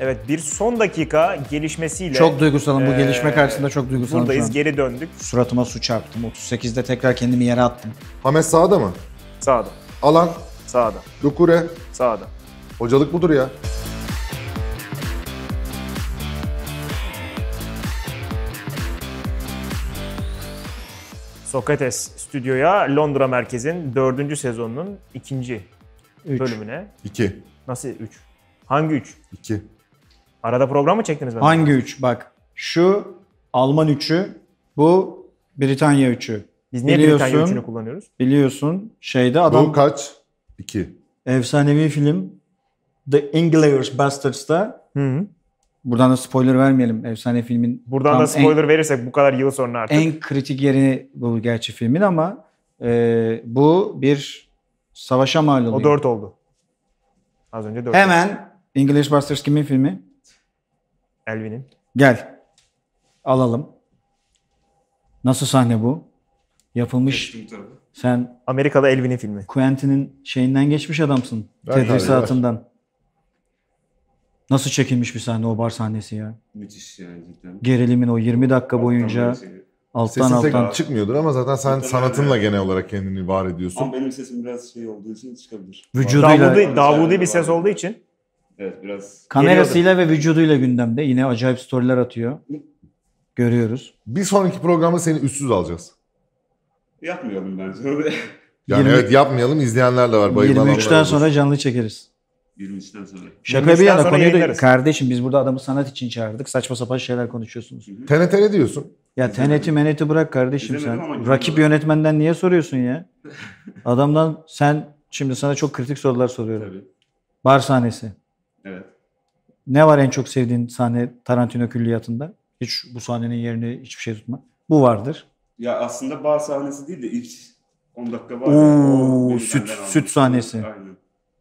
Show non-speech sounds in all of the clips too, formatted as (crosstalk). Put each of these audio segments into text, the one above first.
Evet bir son dakika gelişmesiyle... Çok duygusalım bu gelişme karşısında çok duygusalım Buradayız geri döndük. Suratıma su çarptım. 38'de tekrar kendimi yere attım. Hames sağda mı? Sağda, Alan, sağda, Dukure. sağda. Hocalık budur ya. Sokrates stüdyoya Londra merkezin dördüncü sezonunun ikinci Üç. bölümüne. İki. Nasıl üç? Hangi üç? İki. Arada program mı çektiniz? Ben Hangi üç? Bak şu Alman üçü, bu Britanya üçü. Biz niye Biliyorsun- Britanya üçünü kullanıyoruz? Biliyorsun şeyde adam Bu kaç? İki. efsanevi film The Inglourious Bastards'ta Hı -hı. buradan da spoiler vermeyelim. Efsane filmin Buradan da spoiler verirsek bu kadar yıl sonra artık. en, kritik yerini bu gerçi filmin ama e, bu bir savaşa mal oluyor. o dört oldu. Az önce dört. Hemen English Busters kimin filmi? Elvin'in. Gel. Alalım. Nasıl sahne bu? Yapılmış. Sen Amerika'da Elvin'in filmi. Quentin'in şeyinden geçmiş adamsın. Tedrisatından. Nasıl çekilmiş bir sahne o bar sahnesi ya. Müthiş yani cidden. Gerilimin o 20 dakika boyunca şey. alttan Sesin alttan. pek çıkmıyordur ama zaten sen Muhtemelen sanatınla genel olarak kendini var ediyorsun. Ama benim sesim biraz şey olduğu için çıkabilir. Vücuduyla. Davudi, Davudi bir ses olduğu için Evet biraz. Kamerasıyla ve vücuduyla gündemde. Yine acayip storyler atıyor. Görüyoruz. Bir sonraki programda seni üstsüz alacağız. Yapmayalım bence. Yani 20, evet yapmayalım izleyenler de var. 23'ten sonra canlı çekeriz. 23'ten sonra. Şaka 23'ten bir yana konuyu da, kardeşim biz burada adamı sanat için çağırdık. Saçma sapan şeyler konuşuyorsunuz. TNT ne diyorsun? Ya TNT meneti bırak kardeşim sen. Rakip yönetmenden niye soruyorsun ya? (laughs) Adamdan sen şimdi sana çok kritik sorular soruyorum. Tabii. Bar sahnesi. Evet. Ne var en çok sevdiğin sahne Tarantino külliyatında? Hiç bu sahnenin yerini hiçbir şey tutma. Bu vardır. Ya aslında bar sahnesi değil de ilk 10 dakika var. Oo, süt, süt sahnesi. Aynen.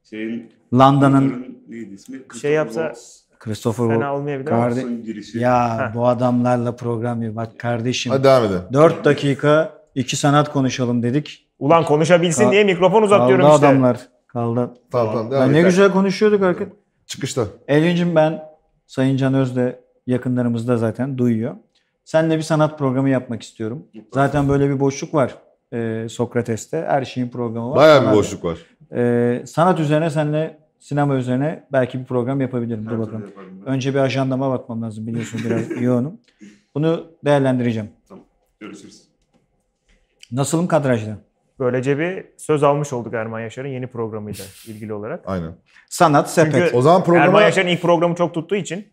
Şeyin, Landa'nın neydi ismi? Şey yapsa Christopher Fena olmayabilir karde- girişi. Ya Heh. bu adamlarla program yap. Bak kardeşim. Hadi devam edelim. 4 dakika iki sanat konuşalım dedik. Ulan konuşabilsin Ka- diye mikrofon uzatıyorum kaldı işte. adamlar. Kaldı. Tamam tamam ne güzel konuşuyorduk arkadaş. Çıkışta. Elvin'cim ben Sayın Can Öz'de yakınlarımızda zaten duyuyor. Senle bir sanat programı yapmak istiyorum. Zaten böyle bir boşluk var e, Sokrates'te. Her şeyin programı var. Bayağı bir boşluk var. E, sanat üzerine senle sinema üzerine belki bir program yapabilirim. Her Dur bakalım. Önce bir ajandama bakmam lazım biliyorsun biraz (laughs) yoğunum. Bunu değerlendireceğim. Tamam. Görüşürüz. Nasılım kadrajda? Böylece bir söz almış olduk Erman Yaşar'ın yeni programıyla ilgili olarak. Aynen. Sanat sepet. Çünkü o zaman programı. Erman Yaşar'ın ilk programı çok tuttuğu için.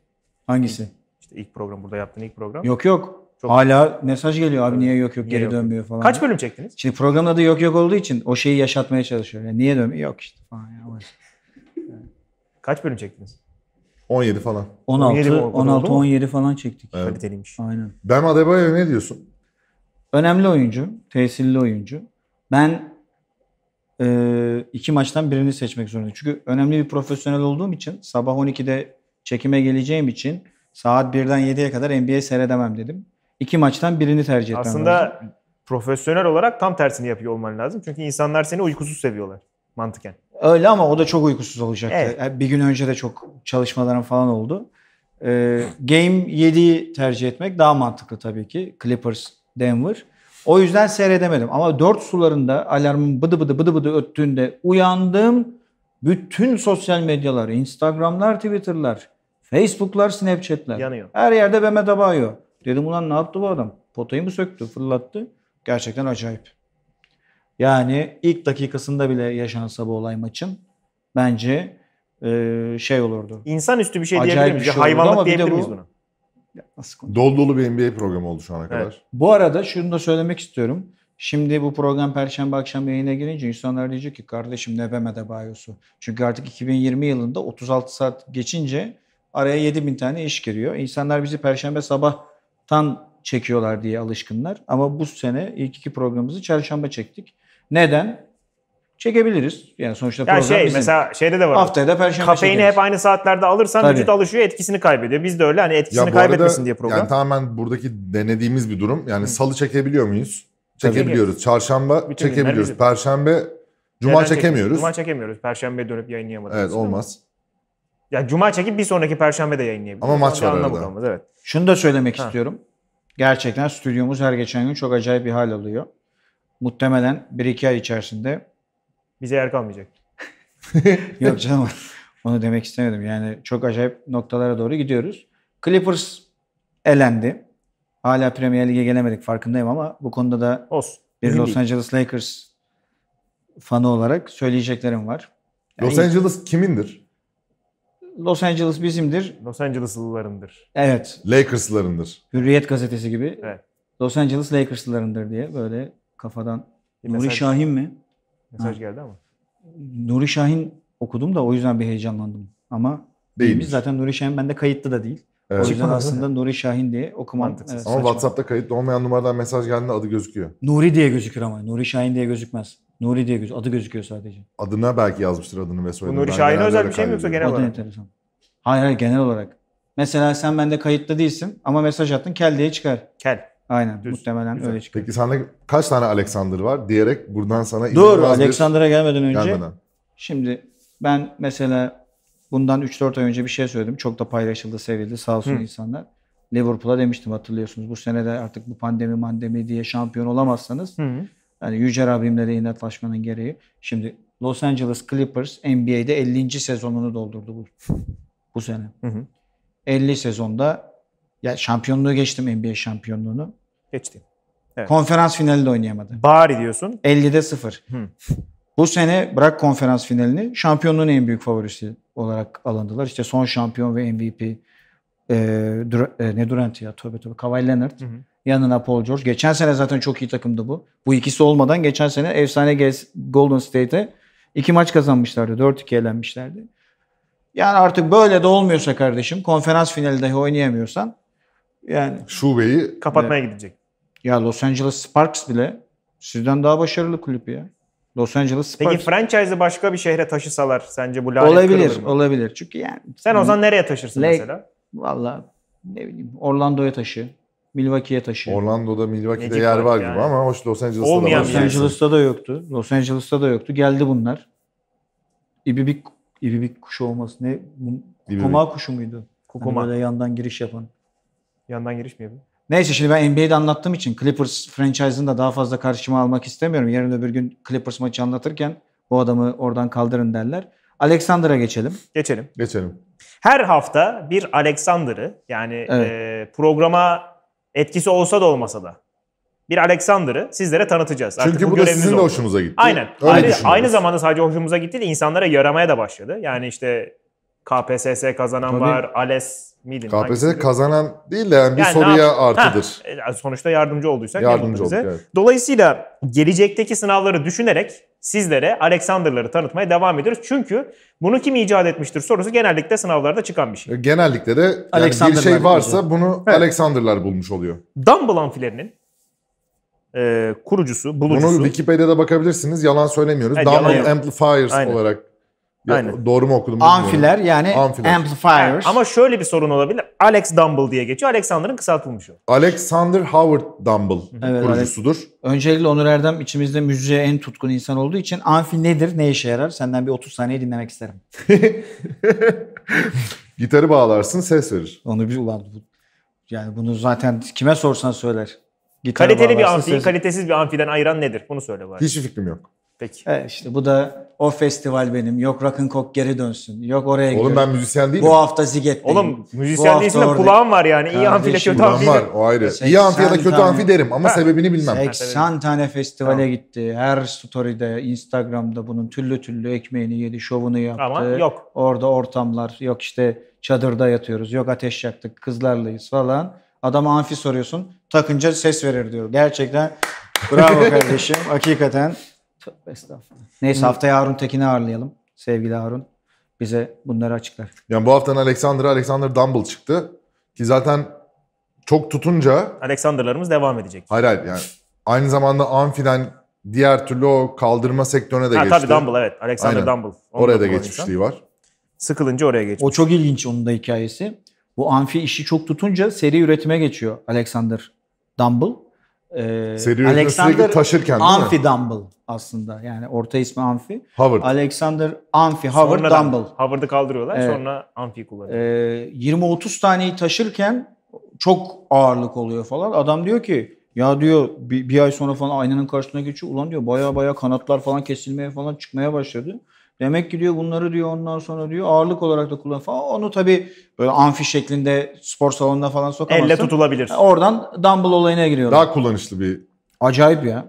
Hangisi? İşte ilk program burada yaptığın ilk program. Yok yok. Çok Hala mesaj geliyor abi niye yok yok niye geri yok. dönmüyor falan. Kaç bölüm çektiniz? Şimdi programın adı yok yok olduğu için o şeyi yaşatmaya çalışıyor. Yani niye dönmüyor? Yok işte falan. Kaç bölüm çektiniz? 17 falan. 16, 16 17 falan çektik. Evet. Kaliteliymiş. Aynen. Ben Adebayo'ya ne diyorsun? Önemli oyuncu, tesirli oyuncu. Ben e, iki maçtan birini seçmek zorundayım. Çünkü önemli bir profesyonel olduğum için sabah 12'de çekime geleceğim için saat 1'den 7'ye kadar NBA seyredemem dedim. İki maçtan birini tercih etmem Aslında lazım. profesyonel olarak tam tersini yapıyor olman lazım. Çünkü insanlar seni uykusuz seviyorlar mantıken. Öyle ama o da çok uykusuz olacaktı. Evet. E, bir gün önce de çok çalışmalarım falan oldu. Ee, game 7'yi tercih etmek daha mantıklı tabii ki. Clippers, Denver. O yüzden seyredemedim. Ama dört sularında alarmın bıdı bıdı bıdı bıdı öttüğünde uyandım. Bütün sosyal medyalar, Instagram'lar, Twitter'lar, Facebook'lar, Snapchat'ler. Yanıyor. Her yerde beme Abayıyor. Dedim ulan ne yaptı bu adam? Potayı mı söktü, fırlattı? Gerçekten acayip. Yani ilk dakikasında bile yaşansa bu olay maçın bence şey olurdu. İnsanüstü bir şey Acayip diyebilir miyiz? Bir şey Hayvanlık diyebilir miyiz bu, buna? Ya nasıl Dolu dolu bir NBA programı oldu şu ana kadar. Evet. Bu arada şunu da söylemek istiyorum. Şimdi bu program perşembe akşam yayına girince insanlar diyecek ki kardeşim ne be bayosu. Çünkü artık 2020 yılında 36 saat geçince araya 7000 tane iş giriyor. İnsanlar bizi perşembe sabahtan çekiyorlar diye alışkınlar. Ama bu sene ilk iki programımızı çarşamba çektik. Neden? çekebiliriz. Yani sonuçta program Ya şey, bizim. Mesela şeyde de var. Haftaya da perşembe Kafeini çekeriz. hep aynı saatlerde alırsan Tabii. vücut alışıyor etkisini kaybediyor. Biz de öyle hani etkisini ya kaybetmesin arada, diye program. Yani tamamen buradaki denediğimiz bir durum. Yani Hı. salı çekebiliyor muyuz? Çekebiliyoruz. Çarşamba Bütün çekebiliyoruz. Bizim. Perşembe, cuma Neden çekemiyoruz. Cuma çekemiyoruz. Perşembe dönüp yayınlayamadık. Evet olmaz. Ya cuma çekip bir sonraki perşembe de yayınlayabiliriz. Ama maç var arada. evet. Şunu da söylemek ha. istiyorum. Gerçekten stüdyomuz her geçen gün çok acayip bir hal alıyor. Muhtemelen bir iki ay içerisinde bize yer kalmayacak. (laughs) Yok canım onu demek istemedim. Yani çok acayip noktalara doğru gidiyoruz. Clippers elendi. Hala Premier Lig'e gelemedik farkındayım ama bu konuda da Olsun. bir Bizim Los değil. Angeles Lakers fanı olarak söyleyeceklerim var. Yani Los Angeles kimindir? Los Angeles bizimdir. Los Angeles'lılarındır. Evet. Lakers'larındır. Hürriyet gazetesi gibi. Evet. Los Angeles Lakers'larındır diye böyle kafadan. Bir Nuri mesaj- Şahin mi? Mesaj ha. geldi ama. Nuri Şahin okudum da o yüzden bir heyecanlandım. Ama değilmiş. Zaten Nuri Şahin bende kayıtlı da değil. Evet. O yüzden aslında Nuri Şahin diye okuman Mantıksız. Evet, ama saçma. WhatsApp'ta kayıtlı olmayan numaradan mesaj geldiğinde adı gözüküyor. Nuri diye gözükür ama. Nuri Şahin diye gözükmez. Nuri diye gözüküyor. Adı gözüküyor sadece. Adına belki yazmıştır adını ve soyadını. Nuri Şahin'e özel bir şey mi yoksa genel olarak? enteresan. Hayır hayır genel olarak. Mesela sen bende kayıtlı değilsin ama mesaj attın kel diye çıkar. Kel. Aynen Düz. muhtemelen Güzel. öyle çıkıyor. Peki sende kaç tane Alexander var diyerek buradan sana... doğru Alexander'a gelmeden önce. Gelmeden. Şimdi ben mesela bundan 3-4 ay önce bir şey söyledim. Çok da paylaşıldı, sevildi sağ olsun Hı. insanlar. Liverpool'a demiştim hatırlıyorsunuz. Bu sene de artık bu pandemi mandemi diye şampiyon olamazsanız. Hı. Yani Yüce Rabbimle de inatlaşmanın gereği. Şimdi Los Angeles Clippers NBA'de 50. sezonunu doldurdu bu, bu sene. Hı hı. 50 sezonda ya şampiyonluğu geçtim NBA şampiyonluğunu. Geçti. Evet. Konferans finalinde oynayamadı. Bari diyorsun. 50'de 0. Hı. Bu sene bırak konferans finalini şampiyonluğun en büyük favorisi olarak alındılar. İşte son şampiyon ve MVP e, Dur e, ne Durant ya tövbe tövbe Kawhi Leonard. Hı hı. Yanına Paul George. Geçen sene zaten çok iyi takımdı bu. Bu ikisi olmadan geçen sene efsane Golden State'e iki maç kazanmışlardı. 4-2 elenmişlerdi. Yani artık böyle de olmuyorsa kardeşim konferans finali dahi oynayamıyorsan yani şubeyi kapatmaya evet. gidecek. Ya Los Angeles Sparks bile sizden daha başarılı kulüp ya. Los Angeles Sparks. Peki franchise'ı başka bir şehre taşısalar sence bu lanet Olabilir, olabilir. Çünkü yani... Sen o zaman nereye taşırsın Lake, mesela? Valla ne bileyim Orlando'ya taşı. Milwaukee'ye taşı. Orlando'da Milwaukee'de Necip yer var yani. gibi ama hoş Los Angeles'ta Olmayan da var. Los Angeles'ta da yoktu. Los Angeles'ta da yoktu. Geldi bunlar. İbibik, İbibik kuşu olması ne? Kuma kuşu muydu? Kuma. Hani böyle yandan giriş yapan. Yandan giriş mi yapıyor? Neyse şimdi ben NBA'de anlattığım için Clippers franchise'ını da daha fazla karşıma almak istemiyorum. Yarın öbür gün Clippers maçı anlatırken bu adamı oradan kaldırın derler. Alexander'a geçelim. Geçelim. Geçelim. Her hafta bir Alexander'ı yani evet. e, programa etkisi olsa da olmasa da bir Alexander'ı sizlere tanıtacağız. Çünkü Artık bu, bu da sizin de hoşunuza gitti. Aynen. Öyle aynı, aynı zamanda sadece hoşumuza gitti de insanlara yaramaya da başladı. Yani işte KPSS kazanan Tabii. var, ALES miydin? KPSS kazanan değil de yani bir yani soruya artıdır. Ha, e, sonuçta yardımcı olduysak yardımcı olduk, bize. Evet. Dolayısıyla gelecekteki sınavları düşünerek sizlere Alexander'ları tanıtmaya devam ediyoruz. Çünkü bunu kim icat etmiştir sorusu genellikle sınavlarda çıkan bir şey. E, genellikle de yani bir şey varsa hocam. bunu evet. Alexander'lar bulmuş oluyor. Dumble amfilerinin e, kurucusu, bulucusu. Bunu Wikipedia'da bakabilirsiniz. Yalan söylemiyoruz. Evet, Dumble Amplifiers Aynen. olarak Aynen. Doğru mu okudum? Amfiler yani Amfiler. amplifiers. Ama şöyle bir sorun olabilir. Alex Dumble diye geçiyor. Alexander'ın kısaltılmışı. Alexander Howard Dumble Evet, kurucusudur. Öncelikle Onur Erdem içimizde müziğe en tutkun insan olduğu için amfi nedir, ne işe yarar? Senden bir 30 saniye dinlemek isterim. (laughs) Gitarı bağlarsın ses verir. Onu bir ulan bu- yani bunu zaten kime sorsan söyler. Gitarı Kaliteli bir bağlarsın, ses- kalitesiz bir amfiden ayıran nedir? Bunu söyle bari. Hiçbir fikrim yok. Peki. Evet, işte bu da o festival benim. Yok Rock'n kok geri dönsün. Yok oraya Oğlum ben müzisyen değilim. Bu hafta Ziget'teyim. Oğlum müzisyen değilsin de kulağın var yani. İyi Kardeşim, amfiyle kötü amfi. var o ayrı. İyi amfi ya da kötü tane, amfi derim ama ha. sebebini bilmem. 80 tane festivale tamam. gitti. Her story'de, Instagram'da bunun tüllü tüllü ekmeğini yedi, şovunu yaptı. Ama yok. Orada ortamlar, yok işte çadırda yatıyoruz, yok ateş yaktık, kızlarlayız falan. Adama amfi soruyorsun, takınca ses verir diyor. Gerçekten bravo (laughs) kardeşim, hakikaten. Tövbe estağfurullah. Neyse haftaya Harun Tekin'i ağırlayalım. Sevgili Harun bize bunları açıklar. Yani bu haftan Alexander Alexander Dumble çıktı. Ki zaten çok tutunca... Alexander'larımız devam edecek. Hayır hayır yani aynı zamanda Amfi'den diğer türlü o kaldırma sektörüne de ha, geçti. Tabii Dumble evet. Alexander Aynen. Dumble. Onun oraya da geçmişliği insan. var. Sıkılınca oraya geçmiş. O çok ilginç onun da hikayesi. Bu Amfi işi çok tutunca seri üretime geçiyor Alexander Dumble e, Seri Alexander taşırken Amfi Dumble aslında. Yani orta ismi Amfi. Howard. Alexander Amfi Howard Sonradan Dumble. Howard'ı kaldırıyorlar evet. sonra Amfi'yi kullanıyorlar. E, ee, 20-30 taneyi taşırken çok ağırlık oluyor falan. Adam diyor ki ya diyor bir, bir ay sonra falan aynanın karşısına geçiyor. Ulan diyor baya baya kanatlar falan kesilmeye falan çıkmaya başladı. Demek ki diyor bunları diyor ondan sonra diyor ağırlık olarak da kullan falan. Onu tabii böyle amfi şeklinde spor salonuna falan sokamazsın. Elle tutulabilir. oradan dumbbell olayına giriyorlar. Daha kullanışlı bir. Acayip ya.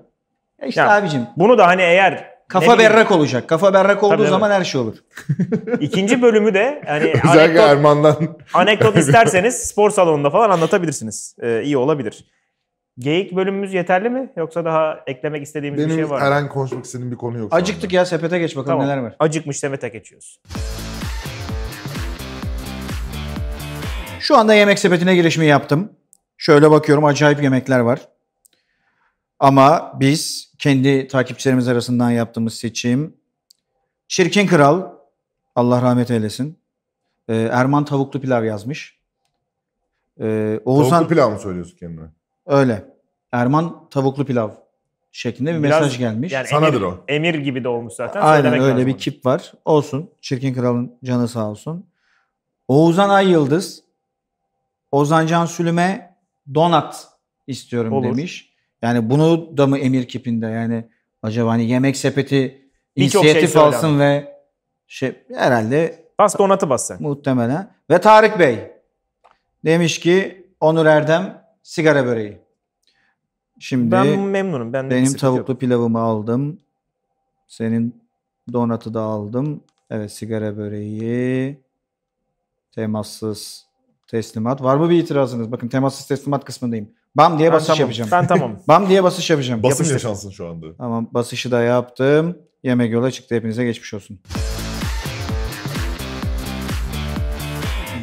İşte ya, abicim. Bunu da hani eğer Kafa bileyim, berrak olacak. Kafa berrak olduğu tabii, zaman her şey olur. (laughs) İkinci bölümü de hani anekdot, Erman'dan anekdot (laughs) isterseniz spor salonunda falan anlatabilirsiniz. Ee, iyi olabilir. Geyik bölümümüz yeterli mi? Yoksa daha eklemek istediğimiz Benim bir şey var mı? Benim herhangi konuşmak istediğim bir konu yok. Acıktık ya sepete geç bakalım Tamam. neler var. Acıkmış Demet'e geçiyoruz. Şu anda yemek sepetine girişimi yaptım. Şöyle bakıyorum acayip yemekler var. Ama biz kendi takipçilerimiz arasından yaptığımız seçim Şirkin Kral Allah rahmet eylesin. Ee, Erman tavuklu pilav yazmış. Ee, Oğuzhan Tavuklu pilav mı söylüyorsun kendine? Öyle. Erman tavuklu pilav şeklinde bir Biraz, mesaj gelmiş. Yani Sanadır emir, o. Emir gibi de olmuş zaten. Aynen Söylemek öyle bir kip var. Olsun. Çirkin Kral'ın canı sağ olsun. Oğuzhan Ay Yıldız Ozan Can Sülüme donat istiyorum Olur. demiş. Yani bunu da mı emir kipinde yani acaba hani yemek sepeti Bir şey alsın ve şey herhalde Bas donatı bas sen. muhtemelen. Ve Tarık Bey demiş ki Onur Erdem sigara böreği. Şimdi ben memnunum. Ben benim tavuklu yok. pilavımı aldım. Senin donatı da aldım. Evet sigara böreği. Temassız teslimat. Var mı bir itirazınız? Bakın temassız teslimat kısmındayım. Bam diye ben basış tamam. yapacağım. Ben tamam. (laughs) Bam diye basış yapacağım. Basış ne şansın şu anda. Tamam basışı da yaptım. Yemek yola çıktı. Hepinize geçmiş olsun.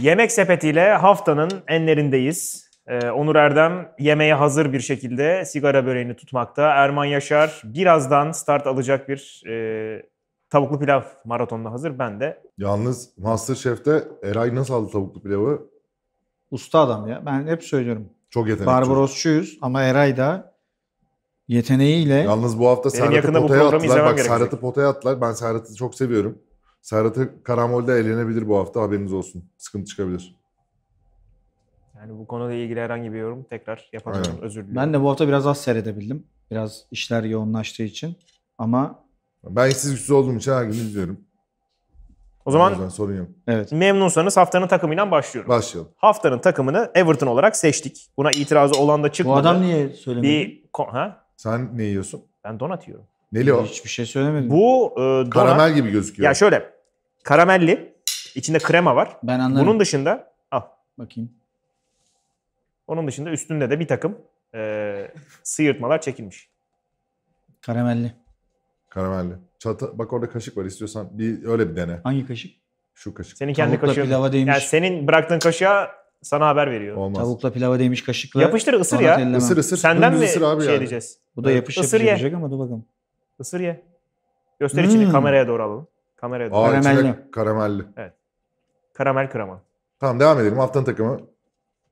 Yemek sepetiyle haftanın enlerindeyiz. Ee, Onur Erdem yemeğe hazır bir şekilde sigara böreğini tutmakta. Erman Yaşar birazdan start alacak bir e, tavuklu pilav maratonunda hazır. Ben de. Yalnız Masterchef'te Eray nasıl aldı tavuklu pilavı? Usta adam ya. Ben hep söylüyorum. Çok yetenekli. Barbarosçuyuz ama Eray da yeteneğiyle... Yalnız bu hafta Benim Serhat'ı yakında bu potaya programı attılar. izlemem Bak gerekecek. Serhat'ı potaya attılar. Ben Serhat'ı çok seviyorum. Serhat'ı karamolde elenebilir bu hafta haberiniz olsun. Sıkıntı çıkabilir. Yani bu konuda ilgili herhangi bir yorum tekrar yapamıyorum. Evet. Özür dilerim. Ben de bu hafta biraz az seyredebildim. Biraz işler yoğunlaştığı için. Ama ben siz güçsüz olduğum için her gün izliyorum. O zaman, o sorun yok. Evet. Memnunsanız haftanın takımıyla başlıyorum. Başlayalım. Haftanın takımını Everton olarak seçtik. Buna itirazı olan da çıkmadı. Bu adam niye söylemedi? Bir ha? Sen ne yiyorsun? Ben donat yiyorum. Neli o? Hiçbir şey söylemedim. Bu e, donat. Karamel gibi gözüküyor. Ya şöyle. Karamelli. İçinde krema var. Ben anladım. Bunun dışında al. Bakayım. Onun dışında üstünde de bir takım e, sıyırtmalar çekilmiş. Karamelli. Karamelli. Çata, bak orada kaşık var istiyorsan bir öyle bir dene. Hangi kaşık? Şu kaşık. Senin kendi Tavukla kaşığın. pilava değmiş. Yani senin bıraktığın kaşığa sana haber veriyor. Olmaz. Tavukla pilava değmiş kaşıkla. Yapıştır ısır ya. Elleme. Isır ısır. Senden mi ısır abi şey yani. edeceğiz? Bu da yapış yapış yapacak ama dur bakalım. Isır ye. Göster içini hmm. kameraya doğru alalım. Kameraya doğru. Aa, karamelli. Karamelli. Evet. Karamel krema. Tamam devam edelim. Haftanın takımı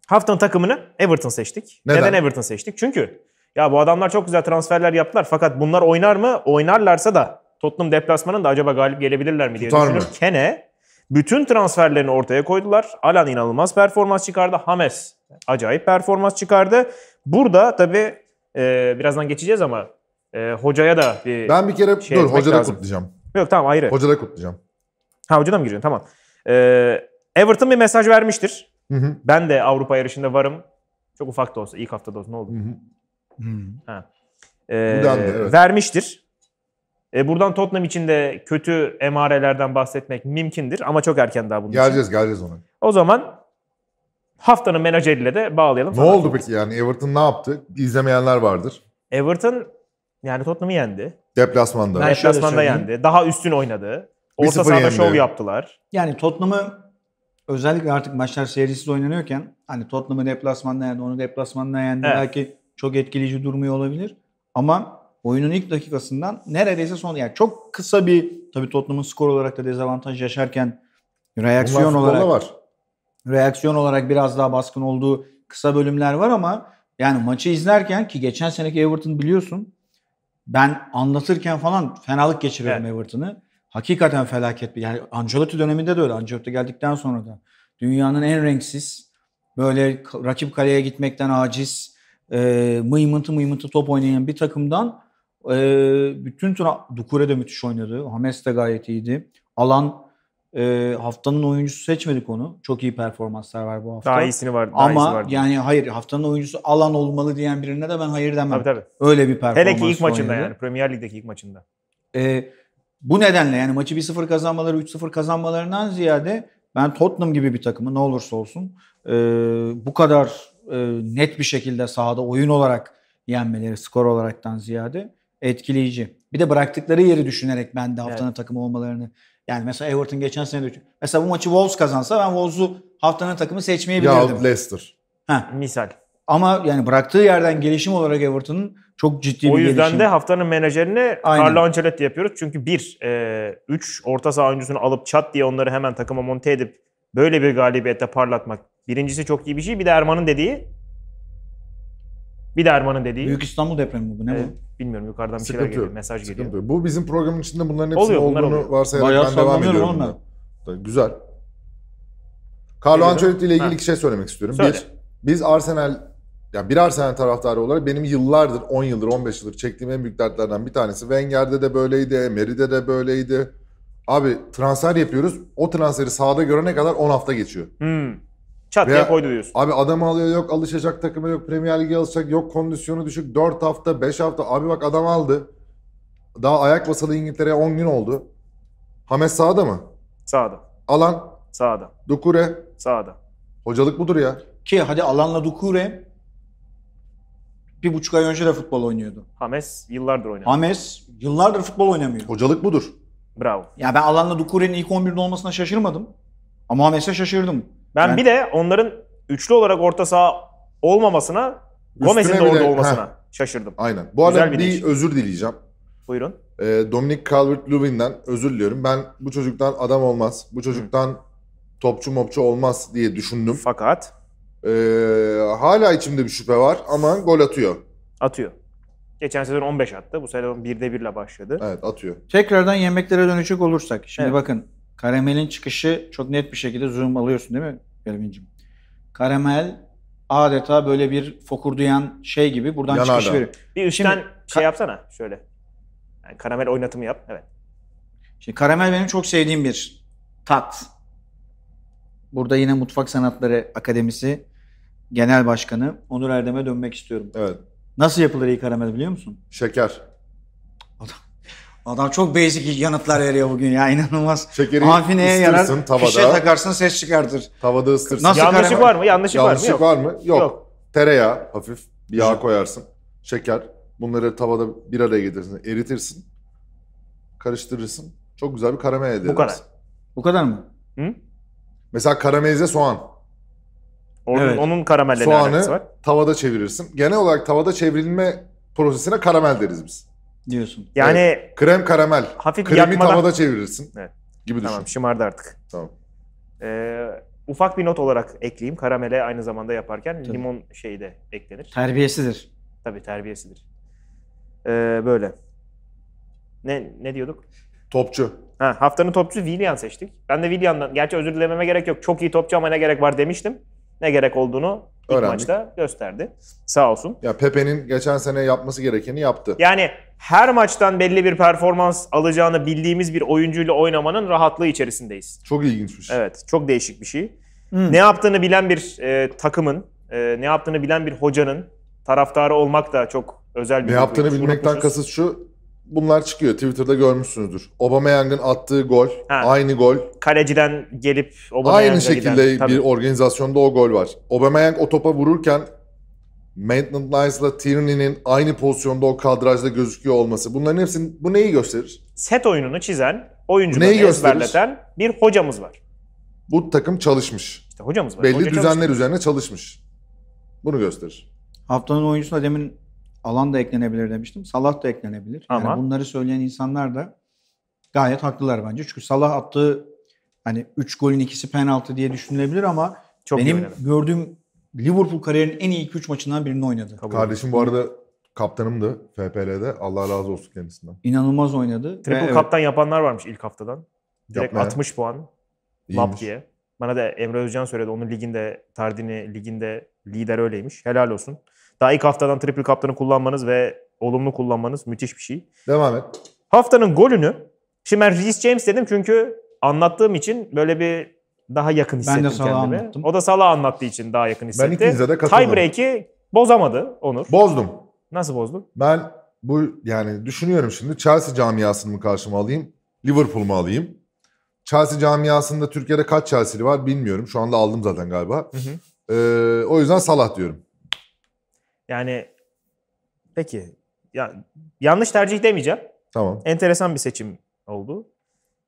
Haftanın takımını Everton seçtik. Neden? Neden Everton seçtik? Çünkü ya bu adamlar çok güzel transferler yaptılar fakat bunlar oynar mı? Oynarlarsa da Tottenham deplasmanın da acaba galip gelebilirler mi diye Tutar düşünüyorum. Mı? Kene bütün transferlerini ortaya koydular. Alan inanılmaz performans çıkardı. Hames acayip performans çıkardı. Burada tabii e, birazdan geçeceğiz ama e, hocaya da bir Ben bir kere şey dur hocada kutlayacağım. Yok tamam ayrı. Hocada kutlayacağım. Ha hocada mı giriyorsun? Tamam. Ee, Everton bir mesaj vermiştir. Hı hı. Ben de Avrupa yarışında varım. Çok ufak da olsa, ilk hafta da olsa ne oldu? Hı hı. Ha. Ee, da, evet. Vermiştir. E, buradan Tottenham için de kötü emarelerden bahsetmek mümkündür ama çok erken daha bunun Geleceğiz, için. geleceğiz ona. O zaman haftanın menajeriyle de bağlayalım. Ne oldu peki yani Everton ne yaptı? İzlemeyenler vardır. Everton yani Tottenham'ı yendi. Deplasmanda. Deplasmanda yendi. Daha üstün oynadı. Orta sahada yendi. şov yaptılar. Yani Tottenham'ı özellikle artık maçlar serisiz oynanıyorken hani Tottenham'ı deplasmanda yendi, onu deplasmanda yendi. Evet. Belki çok etkileyici durmuyor olabilir. Ama oyunun ilk dakikasından neredeyse son yani çok kısa bir tabii Tottenham'ın skor olarak da dezavantaj yaşarken reaksiyon Bunlar olarak var. reaksiyon olarak biraz daha baskın olduğu kısa bölümler var ama yani maçı izlerken ki geçen seneki Everton biliyorsun ben anlatırken falan fenalık geçiriyorum evet. Everton'ı hakikaten felaket bir yani Ancelotti döneminde de öyle. Ancelotti geldikten sonra da dünyanın en renksiz böyle rakip kaleye gitmekten aciz e, mıymıntı mıymıntı top oynayan bir takımdan e, bütün tura Dukure de müthiş oynadı. Hames de gayet iyiydi. Alan e, haftanın oyuncusu seçmedik onu. Çok iyi performanslar var bu hafta. Daha iyisini var. Daha Ama iyisi var. yani hayır haftanın oyuncusu alan olmalı diyen birine de ben hayır demem. Tabii tabii. Öyle bir performans Hele ki ilk maçında yani. Premier Lig'deki ilk maçında. E, bu nedenle yani maçı 1-0 kazanmaları, 3-0 kazanmalarından ziyade ben Tottenham gibi bir takımı ne olursa olsun e, bu kadar e, net bir şekilde sahada oyun olarak yenmeleri, skor olaraktan ziyade etkileyici. Bir de bıraktıkları yeri düşünerek ben de haftanın evet. takımı olmalarını yani mesela Everton geçen sene de mesela bu maçı Wolves kazansa ben Wolves'u haftanın takımı seçmeyebilirdim. Ya Leicester. Ha. Misal. Ama yani bıraktığı yerden gelişim olarak Everton'un çok ciddi bir gelişim. O yüzden gelişim. de haftanın menajerini Aynen. Carlo Ancelotti yapıyoruz. Çünkü bir, e, üç orta saha oyuncusunu alıp çat diye onları hemen takıma monte edip böyle bir galibiyete parlatmak. Birincisi çok iyi bir şey. Bir de Erman'ın dediği. Bir de Erman'ın dediği. Büyük İstanbul depremi mi bu? Ne e, bu? Bilmiyorum yukarıdan bir Sıkıntı. şeyler geliyor. Mesaj Sıkıntı. geliyor. Bu bizim programın içinde bunların hepsinin oluyor, bunlar olduğunu oluyor. varsayarak Bayağı ben devam ediyorum. Ben. güzel. Carlo Ancelotti ile ilgili ha. iki şey söylemek istiyorum. Söyle. Bir, biz Arsenal yani bir Arsenal taraftarı olarak benim yıllardır, 10 yıldır, 15 yıldır çektiğim en büyük dertlerden bir tanesi. Wenger'de de böyleydi, Meride de böyleydi. Abi transfer yapıyoruz. O transferi sahada görene kadar 10 hafta geçiyor. Hmm. Çat diye koydu diyorsun. Abi adam alıyor yok alışacak takıma yok Premier Lig'e alışacak yok kondisyonu düşük 4 hafta 5 hafta abi bak adam aldı. Daha ayak basalı İngiltere'ye 10 gün oldu. Hames sahada mı? Sağda. Alan? Sağda. Dukure? Sağda. Hocalık budur ya. Ki hadi Alan'la Dukure bir buçuk ay önce de futbol oynuyordu. Hames yıllardır oynuyor. Hames yıllardır futbol oynamıyor. Hocalık budur. Bravo. Ya ben Alanla Dukure'nin ilk 11'de olmasına şaşırmadım. Ama Hames'e şaşırdım. Ben yani, bir de onların üçlü olarak orta saha olmamasına, Gomez'in de orada olmasına heh. şaşırdım. Aynen. Bu arada bir, bir özür dileyeceğim. Buyurun. Ee, Dominic Calvert-Lewin'den özür diliyorum. Ben bu çocuktan adam olmaz, bu çocuktan Hı. topçu mopçu olmaz diye düşündüm. Fakat? Ee, hala içimde bir şüphe var ama gol atıyor. Atıyor. Geçen sezon 15 attı. Bu sezon 1'de 1'le başladı. Evet atıyor. Tekrardan yemeklere dönecek olursak. Şimdi evet. bakın karamelin çıkışı çok net bir şekilde zoom alıyorsun değil mi Elvin'cim? Karamel adeta böyle bir fokurduyan şey gibi buradan Yanarda. çıkış veriyor. Bir üstten Şimdi, şey yapsana şöyle. Yani karamel oynatımı yap. Evet. Şimdi karamel benim çok sevdiğim bir tat. Burada yine Mutfak Sanatları Akademisi Genel Başkanı Onur Erdem'e dönmek istiyorum. Evet. Nasıl yapılır iyi karamel biliyor musun? Şeker. Adam, adam çok basic yanıtlar veriyor bugün ya inanılmaz. Şekeri Afineye yarar, tavada. fişe takarsın ses çıkartır. Tavada ısırsın. Nasıl Yanlışlık karamel? var mı? Yanlışlık, Yanlışlık var mı? Yok. var mı? Yok. Yok. Tereyağı hafif bir yağ koyarsın. Şeker. Bunları tavada bir araya getirirsin. Eritirsin. Karıştırırsın. Çok güzel bir karamel edersin. Bu kadar. Bu kadar mı? Hı? Mesela karamelize soğan. Onun, evet. onun karamelle Soğanı var? tavada çevirirsin. Genel olarak tavada çevrilme prosesine karamel deriz biz. Diyorsun. Yani evet. krem karamel. Hafif Kremi yakmadan... tavada çevirirsin. Evet. Gibi düşün. Tamam şımardı artık. Tamam. Ee, ufak bir not olarak ekleyeyim. Karamele aynı zamanda yaparken Tabii. limon şeyi de eklenir. Terbiyesidir. Tabii terbiyesidir. Ee, böyle. Ne ne diyorduk? Topçu. Ha, haftanın topçusu Willian seçtik. Ben de Willian'dan, gerçi özür dilememe gerek yok. Çok iyi topçu ama ne gerek var demiştim. Ne gerek olduğunu ilk Öğrendik. maçta gösterdi. Sağ olsun. Ya Pepe'nin geçen sene yapması gerekeni yaptı. Yani her maçtan belli bir performans alacağını bildiğimiz bir oyuncuyla oynamanın rahatlığı içerisindeyiz. Çok ilginç bir şey. Evet, çok değişik bir şey. Hmm. Ne yaptığını bilen bir e, takımın, e, ne yaptığını bilen bir hocanın taraftarı olmak da çok özel bir Ne yaptığını bilmekten kasıt şu, bunlar çıkıyor. Twitter'da görmüşsünüzdür. Aubameyang'ın attığı gol, ha. aynı gol. Kaleciden gelip Aubameyang'a Aynı şekilde giden, bir tabii. organizasyonda o gol var. Aubameyang o topa vururken Maitland Nice'la Tierney'nin aynı pozisyonda o kadrajda gözüküyor olması. Bunların hepsini bu neyi gösterir? Set oyununu çizen, oyuncuları neyi ezberleten bir hocamız var. Bu takım çalışmış. İşte hocamız var. Belli Hoca düzenler çalışmış. üzerine çalışmış. Bunu gösterir. Haftanın oyuncusuna demin Alan da eklenebilir demiştim. Salah da eklenebilir. Ama yani bunları söyleyen insanlar da gayet haklılar bence. Çünkü Salah attığı hani 3 golün ikisi penaltı diye düşünülebilir ama Çok benim gördüğüm Liverpool kariyerinin en iyi 2-3 maçından birini oynadı. Kabul Kardeşim bu arada kaptanımdı FPL'de. Allah razı olsun kendisinden. İnanılmaz oynadı. Triple evet. kaptan yapanlar varmış ilk haftadan. Direkt Yapma 60 puan. Lap diye. Bana da Emre Özcan söyledi. Onun liginde, Tardini liginde lider öyleymiş. Helal olsun. Daha ilk haftadan triple kaptanı kullanmanız ve olumlu kullanmanız müthiş bir şey. Devam et. Haftanın golünü, şimdi ben Reece James dedim çünkü anlattığım için böyle bir daha yakın hissettim ben de Salah kendimi. Anlattım. O da sala anlattığı için daha yakın hissetti. Ben ikinize de katıldım. Tiebreak'i bozamadı Onur. Bozdum. Nasıl bozdun? Ben bu yani düşünüyorum şimdi Chelsea camiasını mı karşıma alayım, Liverpool mu alayım? Chelsea camiasında Türkiye'de kaç Chelsea'li var bilmiyorum. Şu anda aldım zaten galiba. Hı hı. Ee, o yüzden Salah diyorum. Yani peki ya, yanlış tercih demeyeceğim. Tamam. Enteresan bir seçim oldu.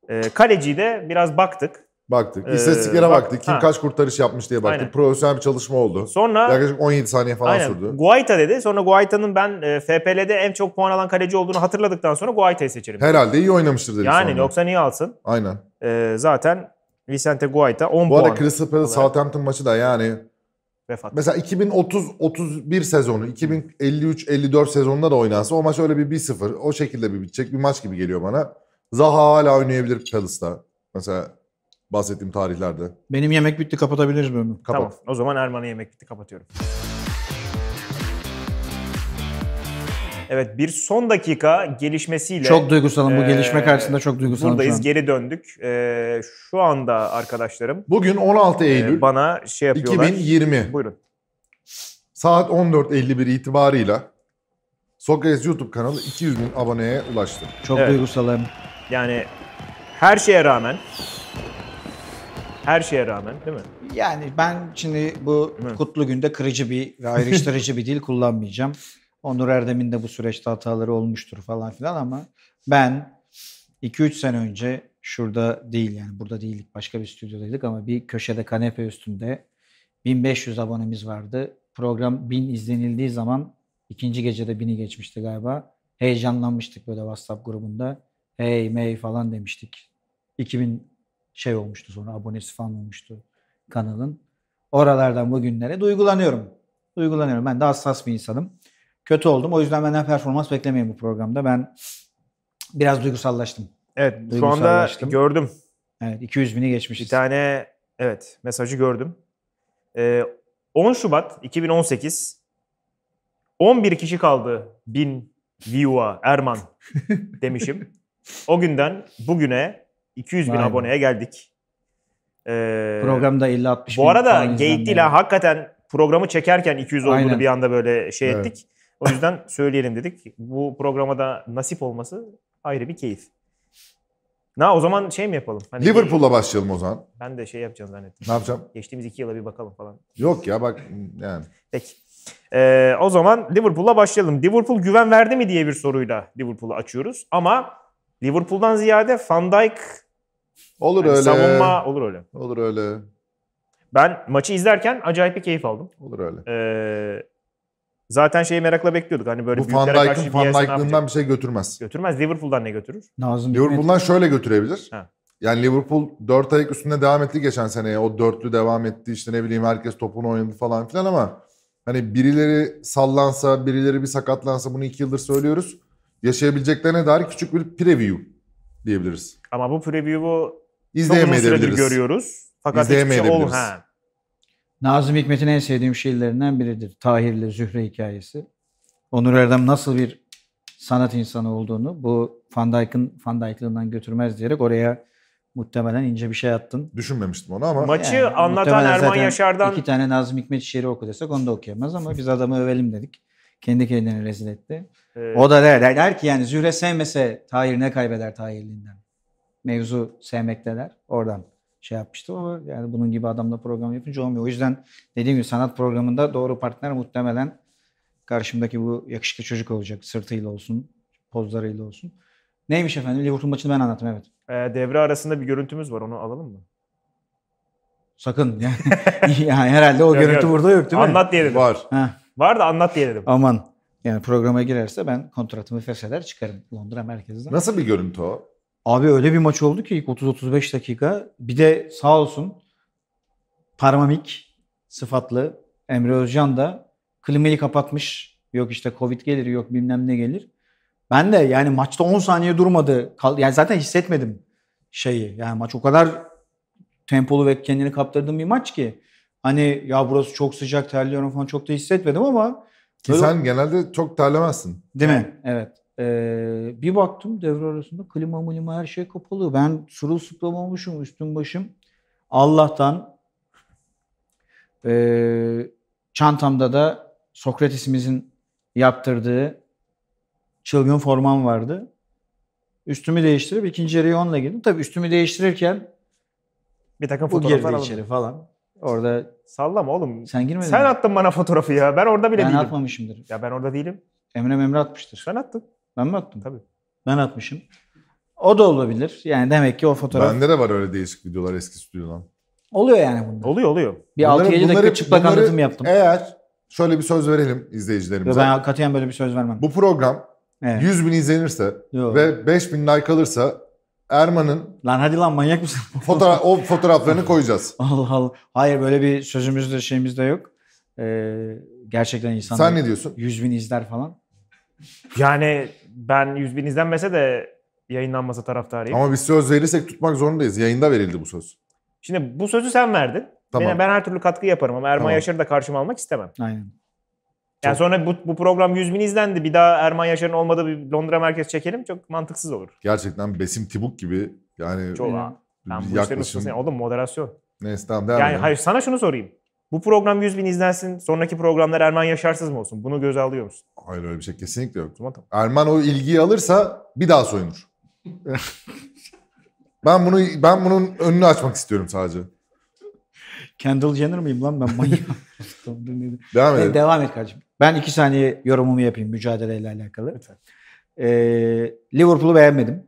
Ee, kaleciyi de biraz baktık. Baktık. Ee, İstatistiklere ee, bak, baktık. Kim ha. kaç kurtarış yapmış diye baktık. Aynen. Profesyonel bir çalışma oldu. Sonra yaklaşık 17 saniye falan aynen. sürdü. Guaita dedi. Sonra Guaita'nın ben e, FPL'de en çok puan alan kaleci olduğunu hatırladıktan sonra Guaita'yı seçerim. Herhalde iyi oynamıştır dedi Yani sonra. yoksa niye alsın? Aynen. E, zaten Vicente Guaita 10 Bu puan. Bu arada Crystal Palace Southampton maçı da yani vefat. Mesela 2030 31 sezonu, 2053 54 sezonunda da oynansa o maç öyle bir 1-0 o şekilde bir bitecek bir maç gibi geliyor bana. Zaha hala oynayabilir Palace'da. Mesela bahsettiğim tarihlerde. Benim yemek bitti kapatabiliriz bölümü. Kapat. Tamam o zaman Erman'a yemek bitti kapatıyorum. Evet bir son dakika gelişmesiyle. Çok duygusalım bu gelişme karşısında çok duygusalım Buradayız şu geri döndük. şu anda arkadaşlarım. Bugün 16 Eylül. bana şey yapıyorlar. 2020. Buyurun. Saat 14.51 itibarıyla Sokrates YouTube kanalı 200 bin aboneye ulaştı. Çok evet. duygusalım. Yani her şeye rağmen her şeye rağmen değil mi? Yani ben şimdi bu Hı. kutlu günde kırıcı bir ve ayrıştırıcı bir dil kullanmayacağım. Onur Erdem'in de bu süreçte hataları olmuştur falan filan ama ben 2-3 sene önce şurada değil yani burada değildik başka bir stüdyodaydık ama bir köşede kanepe üstünde 1500 abonemiz vardı. Program 1000 izlenildiği zaman ikinci gecede 1000'i geçmişti galiba. Heyecanlanmıştık böyle WhatsApp grubunda. Hey mey falan demiştik. 2000 şey olmuştu sonra abonesi falan olmuştu kanalın. Oralardan bugünlere duygulanıyorum. Duygulanıyorum. Ben de hassas bir insanım kötü oldum. O yüzden benden performans beklemeyin bu programda. Ben biraz duygusallaştım. Evet şu anda gördüm. Evet 200 bini geçmiş. Bir tane evet mesajı gördüm. Ee, 10 Şubat 2018 11 kişi kaldı 1000 view'a Erman (laughs) demişim. o günden bugüne 200 bin Vay aboneye geldik. Ee, Programda 50-60 Bu arada Geyikli ile hakikaten programı çekerken 200 olduğunu Aynen. bir anda böyle şey evet. ettik. O yüzden söyleyelim dedik. Bu programada nasip olması ayrı bir keyif. Na o zaman şey mi yapalım? Hani Liverpool'la başlayalım o zaman. Ben de şey yapacağım zannettim. Ne yapacağım? Geçtiğimiz iki yıla bir bakalım falan. Yok ya bak yani. Peki. Ee, o zaman Liverpool'la başlayalım. Liverpool güven verdi mi diye bir soruyla Liverpool'u açıyoruz. Ama Liverpool'dan ziyade Van Dijk Olur yani öyle. Savunma olur öyle. Olur öyle. Ben maçı izlerken acayip bir keyif aldım. Olur öyle. Ee, Zaten şeyi merakla bekliyorduk. Hani böyle Bu Van Dijk'ın Van Dijk'lığından bir şey götürmez. Götürmez. Liverpool'dan ne götürür? Nazım Liverpool'dan Hikmet. şöyle götürebilir. Ha. Yani Liverpool dört ayak üstünde devam etti geçen seneye. O dörtlü devam etti. işte ne bileyim herkes topunu oynadı falan filan ama hani birileri sallansa, birileri bir sakatlansa bunu iki yıldır söylüyoruz. Yaşayabileceklerine dair küçük bir preview diyebiliriz. Ama bu preview'u çok uzun görüyoruz. Fakat hiçbir şey Nazım Hikmet'in en sevdiğim şiirlerinden biridir. Tahir'le Zühre hikayesi. Onur Erdem nasıl bir sanat insanı olduğunu bu Van Dijk'ın Van Dijk'lığından götürmez diyerek oraya muhtemelen ince bir şey attın. Düşünmemiştim onu ama. Maçı yani, anlatan Erman Yaşar'dan... iki tane Nazım Hikmet şiiri oku desek onu da okuyamaz ama biz adamı övelim dedik. Kendi kendini rezil etti. Ee... O da der, der, der ki yani Zühre sevmese Tahir ne kaybeder Tahirliğinden? Mevzu sevmekte Oradan şey yapmıştım ama yani bunun gibi adamla program yapınca olmuyor. O yüzden dediğim gibi sanat programında doğru partner muhtemelen karşımdaki bu yakışıklı çocuk olacak. Sırtıyla olsun, pozlarıyla olsun. Neymiş efendim? Liverpool maçını ben anlattım evet. Ee, devre arasında bir görüntümüz var. Onu alalım mı? Sakın. (laughs) Yani, herhalde o görüntü burada yok değil mi? Anlat diye dedim. Var. Ha. Var da anlat diye dedim. Aman. Yani programa girerse ben kontratımı fesheder çıkarım Londra merkezden. Nasıl bir görüntü o? Abi öyle bir maç oldu ki ilk 30-35 dakika. Bir de sağ olsun parmamik sıfatlı Emre Özcan da klimayı kapatmış. Yok işte Covid gelir yok bilmem ne gelir. Ben de yani maçta 10 saniye durmadı. Yani zaten hissetmedim şeyi. Yani maç o kadar tempolu ve kendini kaptırdığım bir maç ki. Hani ya burası çok sıcak terliyorum falan çok da hissetmedim ama. Ki sen genelde çok terlemezsin. Değil mi? Evet. Ee, bir baktım devre arasında klima mlima her şey kapalı. Ben sırılsıklam olmuşum üstüm başım. Allah'tan e, çantamda da Sokrates'imizin yaptırdığı çılgın formam vardı. Üstümü değiştirip ikinci yarıya onunla girdim. Tabii üstümü değiştirirken bir takım fotoğraflar içeri falan. Orada sallama oğlum. Sen girmedin. Sen mi? attın bana fotoğrafı ya. Ben orada bile ben değilim. Ben atmamışımdır. Ya ben orada değilim. Emre Memre atmıştır. Sen attın. Ben mi attım? Tabii. Ben atmışım. O da olabilir. Yani demek ki o fotoğraf... Bende de var öyle değişik videolar eski stüdyodan. Oluyor yani bunlar. Oluyor oluyor. Bir 6-7 dakika çıplak bunları anlatım yaptım. Eğer şöyle bir söz verelim izleyicilerimize. Ben katiyen böyle bir söz vermem. Bu program evet. 100 bin izlenirse Yok. ve 5 bin like alırsa Erman'ın... Lan hadi lan manyak mısın? (laughs) fotoğraf, o fotoğraflarını koyacağız. (laughs) Allah Allah. Hayır böyle bir sözümüz de şeyimiz de yok. Ee, gerçekten insanlar... Sen ne diyorsun? 100 bin izler falan. Yani ben 100 bin izlenmese de yayınlanması taraftarıyım. Ama biz söz verirsek tutmak zorundayız. Yayında verildi bu söz. Şimdi bu sözü sen verdin. Tamam. Ben, ben her türlü katkı yaparım ama Erman tamam. Yaşar'ı da karşıma almak istemem. Aynen. Yani sonra bu, bu program 100 bin izlendi. Bir daha Erman Yaşar'ın olmadığı bir Londra merkez çekelim. Çok mantıksız olur. Gerçekten Besim Tibuk gibi yani Çok, ben bu yaklaşım... Oğlum moderasyon. Neyse tamam devam Yani edelim. hayır sana şunu sorayım. Bu program 100 bin izlensin. Sonraki programlar Erman Yaşarsız mı olsun? Bunu göz alıyor musun? Hayır öyle bir şey kesinlikle yok. Tamam. Erman o ilgiyi alırsa bir daha soyunur. (laughs) ben bunu ben bunun önünü açmak istiyorum sadece. Kendall Jenner miyim lan ben manyak? (laughs) devam e, edelim. Devam et kardeşim. Ben iki saniye yorumumu yapayım mücadeleyle alakalı. Ee, Liverpool'u beğenmedim.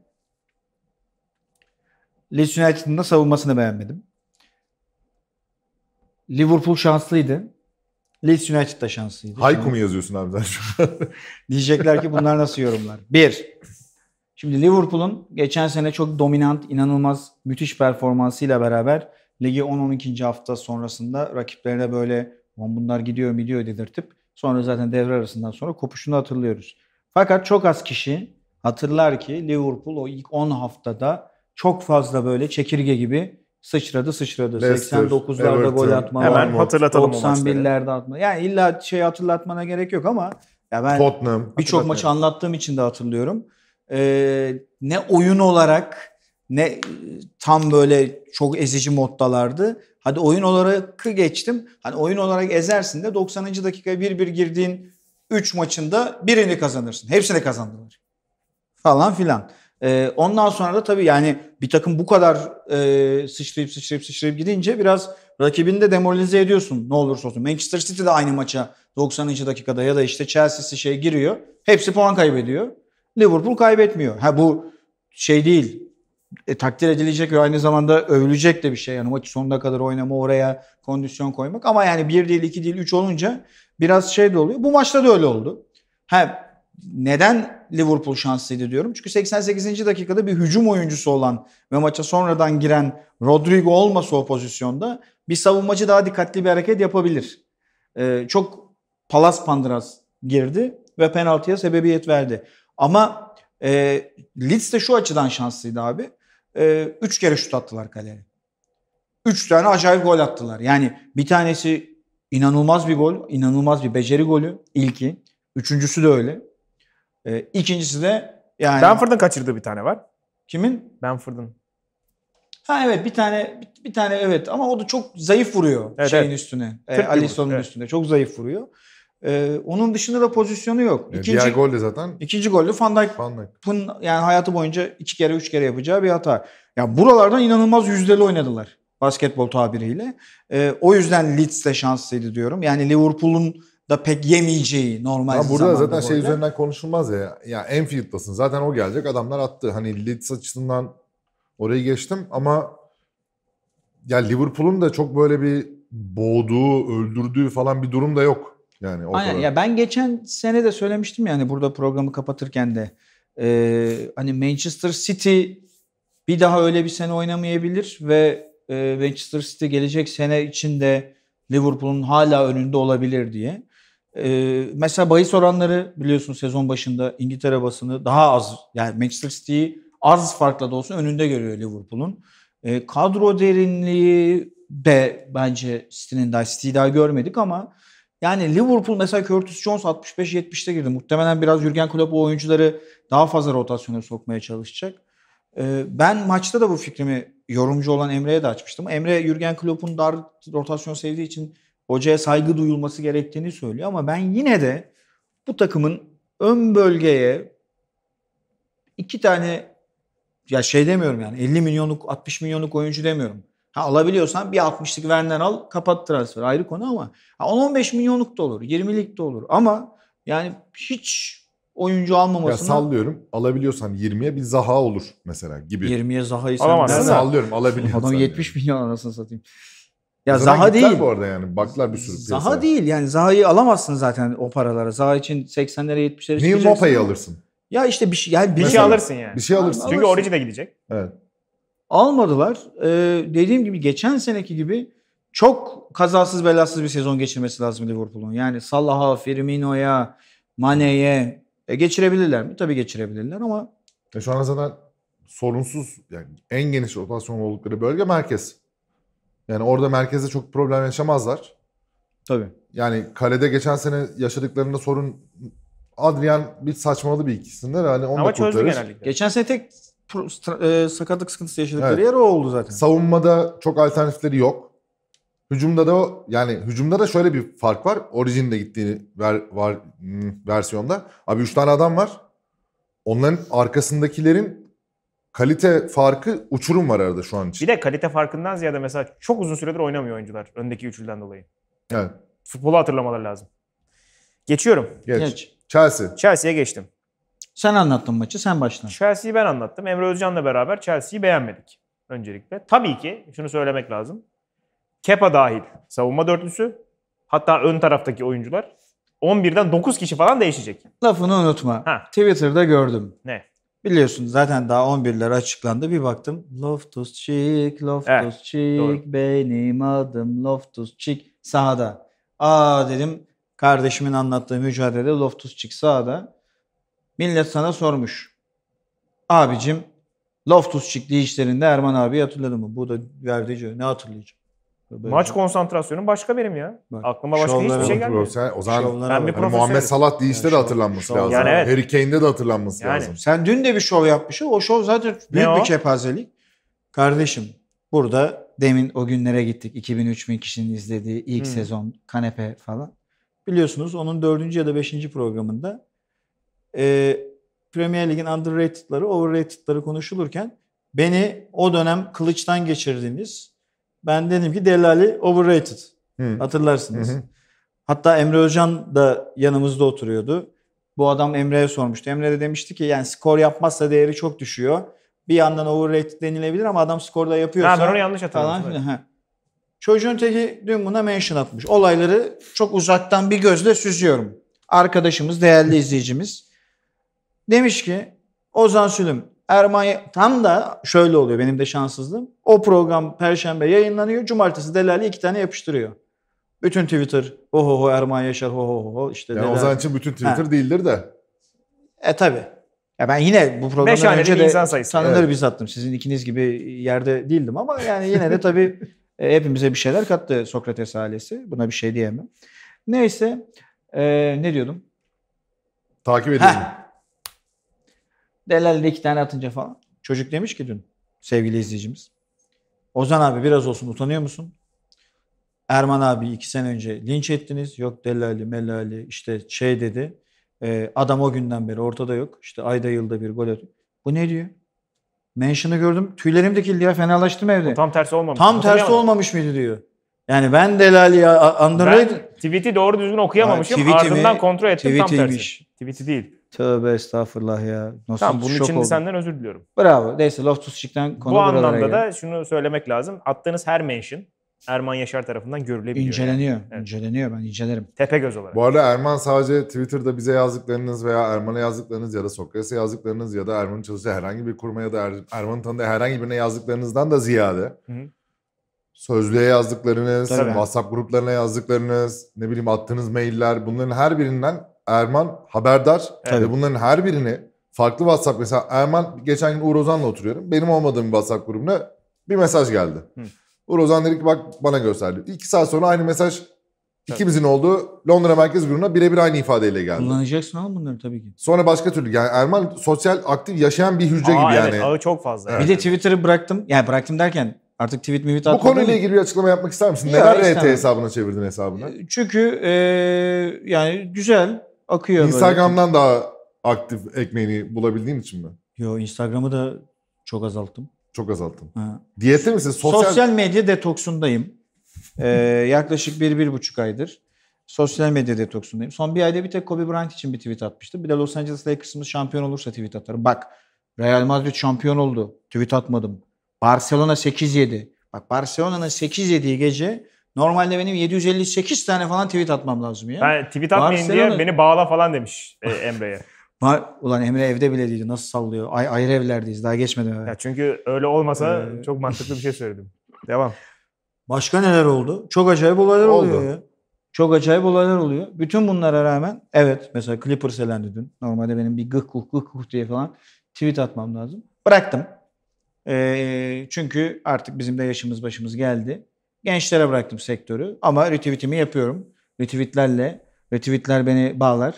Leeds United'ın da savunmasını beğenmedim. Liverpool şanslıydı. Leeds United da şanslıydı. Hayku mu yazıyorsun abi sen şu (laughs) Diyecekler ki bunlar nasıl yorumlar? Bir, şimdi Liverpool'un geçen sene çok dominant, inanılmaz, müthiş performansıyla beraber ligi 10-12. hafta sonrasında rakiplerine böyle bunlar gidiyor gidiyor dedirtip sonra zaten devre arasından sonra kopuşunu hatırlıyoruz. Fakat çok az kişi hatırlar ki Liverpool o ilk 10 haftada çok fazla böyle çekirge gibi sıçradı sıçradı. Leicester, 89'larda gol atma hemen var. hatırlatalım 91'lerde atma. Yani illa şey hatırlatmana gerek yok ama ya ben Tottenham birçok maçı anlattığım için de hatırlıyorum. Ee, ne oyun olarak ne e, tam böyle çok ezici moddalardı. Hadi oyun olarak geçtim. Hani oyun olarak ezersin de 90. dakikaya bir bir girdiğin 3 maçında birini kazanırsın. Hepsini kazandılar. Falan filan. Ee, ondan sonra da tabii yani bir takım bu kadar e, sıçrayıp sıçrayıp sıçrayıp gidince biraz rakibini de demoralize ediyorsun ne olursa olsun. Manchester City de aynı maça 90. dakikada ya da işte Chelsea'si şey giriyor. Hepsi puan kaybediyor. Liverpool kaybetmiyor. Ha bu şey değil. E, takdir edilecek ve aynı zamanda övülecek de bir şey. Yani maçı sonuna kadar oynama oraya kondisyon koymak. Ama yani bir değil iki değil üç olunca biraz şey de oluyor. Bu maçta da öyle oldu. Ha neden Liverpool şanslıydı diyorum. Çünkü 88. dakikada bir hücum oyuncusu olan ve maça sonradan giren Rodrigo olmasa o pozisyonda bir savunmacı daha dikkatli bir hareket yapabilir. Ee, çok palas pandras girdi ve penaltıya sebebiyet verdi. Ama e, Leeds de şu açıdan şanslıydı abi. E, üç kere şut attılar kaleye. Üç tane acayip gol attılar. Yani bir tanesi inanılmaz bir gol, inanılmaz bir beceri golü ilki. Üçüncüsü de öyle. E, ikincisi de yani... Benford'un kaçırdığı bir tane var. Kimin? Benford'un. Ha evet bir tane bir, bir tane evet ama o da çok zayıf vuruyor evet, şeyin evet. üstüne. E, ee, Alisson'un evet. üstünde çok zayıf vuruyor. Ee, onun dışında da pozisyonu yok. İkinci, Diğer gol de zaten. İkinci gol de Van Dijk. Dijk'ın yani hayatı boyunca iki kere üç kere yapacağı bir hata. Ya buralardan inanılmaz yüzdeli oynadılar basketbol tabiriyle. Ee, o yüzden Leeds de şanslıydı diyorum. Yani Liverpool'un da pek yemeyeceği normal ya burada zaten şey üzerinden konuşulmaz ya. Ya Enfield'dasın. Zaten o gelecek. Adamlar attı. Hani Leeds açısından orayı geçtim ama ya Liverpool'un da çok böyle bir boğduğu, öldürdüğü falan bir durum da yok. Yani o Aynen. Kadar. Ya ben geçen sene de söylemiştim yani burada programı kapatırken de e, hani Manchester City bir daha öyle bir sene oynamayabilir ve e, Manchester City gelecek sene içinde Liverpool'un hala önünde olabilir diye. Ee, mesela bahis oranları biliyorsun sezon başında İngiltere basını daha az yani Manchester City az farkla da olsun önünde görüyor Liverpool'un. Ee, kadro derinliği de bence City'nin daha City'yi daha görmedik ama yani Liverpool mesela Curtis Jones 65-70'te girdi. Muhtemelen biraz Jurgen Klopp oyuncuları daha fazla rotasyona sokmaya çalışacak. Ee, ben maçta da bu fikrimi yorumcu olan Emre'ye de açmıştım. Emre Jurgen Klopp'un dar rotasyon sevdiği için hocaya saygı duyulması gerektiğini söylüyor ama ben yine de bu takımın ön bölgeye iki tane ya şey demiyorum yani 50 milyonluk 60 milyonluk oyuncu demiyorum. Ha alabiliyorsan bir 60'lık Werner al kapat transfer ayrı konu ama 10-15 milyonluk da olur 20'lik de olur ama yani hiç oyuncu almamasına... Ya sallıyorum alabiliyorsan 20'ye bir Zaha olur mesela gibi. 20'ye Zaha'yı sen... Alamazsın. Sallıyorum alabiliyorsan. Adam 70 milyon anasını satayım. Ya Zaha değil. bu arada yani. Baklar bir sürü piyasaya. Zaha değil yani. Zaha'yı alamazsın zaten o paralara. Zaha için 80'lere 70'lere çıkacaksın. Neil Mopa'yı alırsın. Ya işte bir şey yani bir Mesela, şey alırsın yani. Bir şey alırsın. Çünkü orijine gidecek. Evet. Almadılar. Ee, dediğim gibi geçen seneki gibi çok kazasız belasız bir sezon geçirmesi lazım Liverpool'un. Yani Salah'a, Firmino'ya, Mane'ye e, geçirebilirler mi? Tabii geçirebilirler ama e şu an zaten sorunsuz yani en geniş rotasyon oldukları bölge merkez. Yani orada merkezde çok problem yaşamazlar. Tabii. Yani kalede geçen sene yaşadıklarında sorun Adrian bir saçmalı bir ikisindir. de hani onu Ama da çözdü kurtarır. genellikle. Geçen sene tek e, sakatlık sıkıntısı yaşadıkları Evet. yer o oldu zaten. Savunmada çok alternatifleri yok. Hücumda da o- yani hücumda da şöyle bir fark var. Origin'de gittiği ver, var hmm, versiyonda. Abi 3 tane adam var. Onların arkasındakilerin kalite farkı uçurum var arada şu an için. Bir de kalite farkından ziyade mesela çok uzun süredir oynamıyor oyuncular öndeki üçlüden dolayı. Evet. Futbolu hatırlamaları lazım. Geçiyorum. Geç. Geç. Chelsea. Chelsea'ye geçtim. Sen anlattın maçı, sen başla. Chelsea'yi ben anlattım. Emre Özcan'la beraber Chelsea'yi beğenmedik öncelikle. Tabii ki şunu söylemek lazım. Kepa dahil savunma dörtlüsü hatta ön taraftaki oyuncular 11'den 9 kişi falan değişecek. Lafını unutma. Ha. Twitter'da gördüm. Ne? Biliyorsun zaten daha 11'ler açıklandı. Bir baktım Loftus Cheek, Loftus evet, eh, Cheek benim adım Loftus Cheek sahada. Aa dedim kardeşimin anlattığı mücadelede Loftus Cheek sahada. Millet sana sormuş. Abicim Loftus Cheek deyişlerinde Erman abi hatırladı mı? Bu da verdiği ne hatırlayacağım. Böyle Maç yani. konsantrasyonu başka benim ya. Bak, Aklıma başka hiçbir şey gelmiyor. Profesyonel, o zaman ben bir hani Muhammed Salah deyişte yani de hatırlanması şov, lazım. Yani evet. Harry Kane'de de hatırlanması yani. lazım. Sen dün de bir şov yapmışsın. O şov zaten büyük ne bir o? kepazelik. Kardeşim burada demin o günlere gittik. 2000-3000 kişinin izlediği ilk hmm. sezon kanepe falan. Biliyorsunuz onun dördüncü ya da beşinci programında e, Premier Lig'in underrated'ları, overrated'ları konuşulurken beni o dönem kılıçtan geçirdiğimiz ben dedim ki Delali overrated. Hı. Hatırlarsınız. Hı Hatta Emre Özcan da yanımızda oturuyordu. Bu adam Emre'ye sormuştu. Emre de demişti ki yani skor yapmazsa değeri çok düşüyor. Bir yandan overrated denilebilir ama adam skorda yapıyorsa... Ha ben onu yanlış hatırlamıştım. Çocuğun teki dün buna mention atmış. Olayları çok uzaktan bir gözle süzüyorum. Arkadaşımız, değerli izleyicimiz. Demiş ki Ozan Sülüm Ermanya tam da şöyle oluyor benim de şanssızlığım. O program perşembe yayınlanıyor. Cumartesi Delali iki tane yapıştırıyor. Bütün Twitter ho ho ho Erman Yaşar ho ho ho işte. Yani Delali. Ozan için bütün Twitter ha. değildir de. E tabi. Ya ben yine bu programdan önce de insan sayısı. tanınır evet. bir sattım. Sizin ikiniz gibi yerde değildim ama yani yine de tabi (laughs) e, hepimize bir şeyler kattı Sokrates ailesi. Buna bir şey diyemem. Neyse. E, ne diyordum? Takip edelim. Delal'de iki tane atınca falan. Çocuk demiş ki dün sevgili izleyicimiz. Ozan abi biraz olsun utanıyor musun? Erman abi iki sene önce linç ettiniz. Yok Delali, Melali işte şey dedi. E, adam o günden beri ortada yok. İşte ayda yılda bir gol atıyor. Bu ne diyor? Mention'ı gördüm. Tüylerim dikildi ya fenalaştım evde. Tam tersi olmamış. Tam tersi olmamış mıydı diyor. Yani ben Delali'yi andırmaydım. Ben tweet'i doğru düzgün okuyamamışım. Ardından mi? kontrol ettim tweet'i tam tersi. Tweet'i değil. Tövbe estağfurullah ya. Nasıl tamam bunun için senden özür diliyorum. Bravo. Neyse Loftus Cheek'ten konu Bu anlamda geldi. da şunu söylemek lazım. Attığınız her mention Erman Yaşar tarafından görülebiliyor. İnceleniyor. Yani. Evet. İnceleniyor. Ben incelerim. Tepe göz olarak. Bu arada Erman sadece Twitter'da bize yazdıklarınız veya Erman'a yazdıklarınız ya da Sokras'a yazdıklarınız ya da Erman'ın çalıştığı herhangi bir kuruma da er, Erman'ın tanıdığı herhangi birine yazdıklarınızdan da ziyade Hı-hı. sözlüğe yazdıklarınız, Tabii. WhatsApp gruplarına yazdıklarınız, ne bileyim attığınız mailler bunların her birinden Erman haberdar evet. ve bunların her birini farklı WhatsApp mesela Erman geçen gün Uğur Ozan'la oturuyorum. Benim olmadığım bir WhatsApp grubuna bir mesaj geldi. Hı. Uğur Ozan dedi ki bak bana gösterdi. İki saat sonra aynı mesaj İkimizin olduğu Londra merkez grubuna birebir aynı ifadeyle geldi. Kullanacaksın ama bunları tabii ki. Sonra başka türlü yani Erman sosyal aktif yaşayan bir hücre Aa, gibi evet, yani. Ağı çok fazla. Evet. Bir de Twitter'ı bıraktım. Yani bıraktım derken artık tweet mi tweet Bu konuyla ilgili bir açıklama yapmak ister misin? Ya, Neden RT hesabına çevirdin hesabını? Çünkü ee, yani güzel Akıyor Instagram'dan böyle. daha aktif ekmeğini bulabildiğin için mi? Yo Instagram'ı da çok azalttım. Çok azalttım. Diyette misin? Sosyal... Sosyal medya detoksundayım. Ee, yaklaşık bir, bir buçuk aydır. Sosyal medya detoksundayım. Son bir ayda bir tek Kobe Bryant için bir tweet atmıştım. Bir de Los Angeles Lakers'ımız şampiyon olursa tweet atarım. Bak Real Madrid şampiyon oldu. Tweet atmadım. Barcelona 8-7. Bak Barcelona'nın 8-7'yi gece Normalde benim 758 tane falan tweet atmam lazım ya. Ben tweet atmayayım diye beni bağla falan demiş e, Emre'ye. (laughs) Ulan Emre evde bile değildi. Nasıl sallıyor? Ay, ayrı evlerdeyiz. Daha geçmedim eve. Ya çünkü öyle olmasa ee... çok mantıklı bir şey söyledim. (laughs) Devam. Başka neler oldu? Çok acayip olaylar oldu. oluyor ya. Çok acayip olaylar oluyor. Bütün bunlara rağmen evet mesela Clippers elendi dün. Normalde benim bir gık gık gık gık diye falan tweet atmam lazım. Bıraktım. Ee, çünkü artık bizim de yaşımız başımız geldi. Gençlere bıraktım sektörü ama retweetimi yapıyorum. Retweetlerle, retweetler beni bağlar.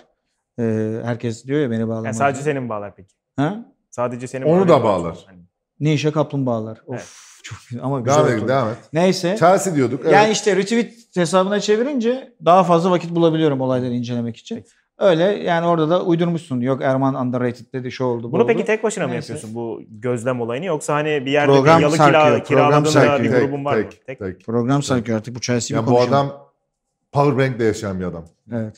Ee, herkes diyor ya beni bağlar. Yani sadece senin bağlar peki. Ha? Sadece senin Onu da bağlar. Hani. Ne işe bağlar. Evet. Of çok güzel ama güzel. Devam et, devam et. Neyse. Chelsea diyorduk. Evet. Yani işte retweet hesabına çevirince daha fazla vakit bulabiliyorum olayları incelemek için. Peki. Öyle yani orada da uydurmuşsun. Yok Erman underrated dedi şu oldu bu Bunu oldu. peki tek başına mı yapıyorsun bu gözlem olayını yoksa hani bir yerde Program bir yalı sarkıyor, kira, program kiraladığında bir grubun var mı? Tek, Tek. Program sanki artık bu Chelsea'yi Yani bu konuşalım. adam Powerbank'de yaşayan bir adam. Evet.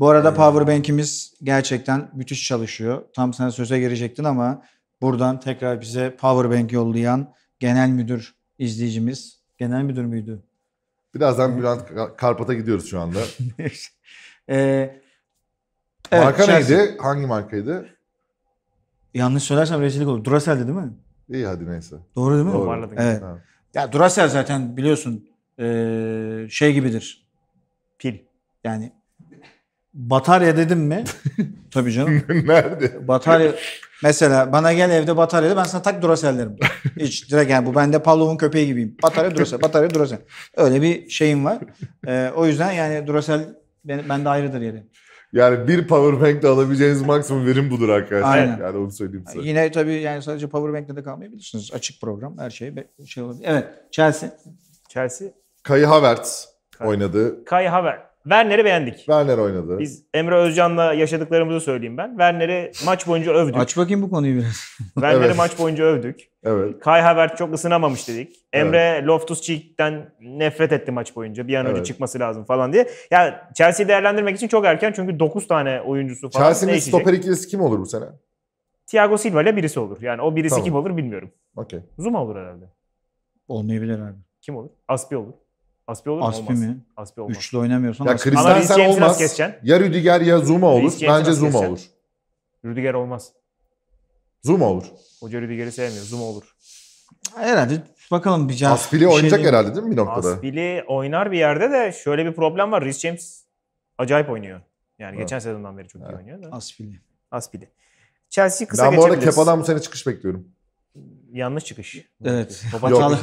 Bu arada ee. Powerbank'imiz gerçekten müthiş çalışıyor. Tam sen söze girecektin ama buradan tekrar bize Powerbank yollayan genel müdür izleyicimiz. Genel müdür müydü? Birazdan Bülent Karpat'a gidiyoruz şu anda. (laughs) Ee, evet, Marka Chelsea. neydi? Hangi markaydı? Yanlış söylersem rezillik olur. Duracell'di değil mi? İyi hadi neyse. Doğru değil mi? Doğru. Evet. Ya Duracell zaten biliyorsun e, şey gibidir. Pil. Yani batarya dedim mi? (laughs) Tabii canım. Nerede? Batarya mesela bana gel evde batarya ben sana tak Duracell derim. Hiç direkt yani bu ben de Pavlov'un köpeği gibiyim. Batarya Duracell, batarya Duracell. Öyle bir şeyim var. E, o yüzden yani Duracell ben, ben de ayrıdır yeri. Yani bir power bank powerbank'le alabileceğiniz maksimum verim budur arkadaşlar. Aynen. Yani onu söyleyeyim size. Yine tabii yani sadece power powerbank'le de kalmayabilirsiniz. Açık program her şey şey olabilir. Evet Chelsea. Chelsea. Kai Havertz Kai. oynadı. Kai Havertz. Werner'i beğendik. Werner oynadı. Biz Emre Özcan'la yaşadıklarımızı söyleyeyim ben. Werner'i maç boyunca övdük. Aç bakayım bu konuyu biraz. (laughs) Werner'i evet. maç boyunca övdük. Evet. Kai Havertz çok ısınamamış dedik. Emre evet. Loftus-Cheek'ten nefret etti maç boyunca. Bir an evet. önce çıkması lazım falan diye. Ya yani Chelsea'yi değerlendirmek için çok erken çünkü 9 tane oyuncusu falan Chelsea'nin stoper ikilisi kim olur bu sene? Thiago Silva ile birisi olur. Yani o birisi tamam. kim olur bilmiyorum. Okay. Zuma olur herhalde. Olmayabilir abi. Kim olur? Aspi olur. Aspi olur mu? Aspi olmaz. mi? Aspi olmaz. Üçlü oynamıyorsan Ya Aspi. Ama olmaz. Ya Rüdiger ya Zuma olur. Reece Bence nasıl Zuma olur. Rüdiger olmaz. Zuma olur. Hoca Rüdiger'i sevmiyor. Zuma olur. Herhalde bakalım bir can. Aspili bir oynayacak diyeyim. herhalde değil mi bir noktada? Aspili oynar bir yerde de şöyle bir problem var. Reece James acayip oynuyor. Yani Evet. geçen sezondan beri çok iyi oynuyor da. Aspili. Aspili. Chelsea kısa ben bu arada Kepa'dan bu sene çıkış bekliyorum yanlış çıkış. Evet. Topa (laughs) hatalı,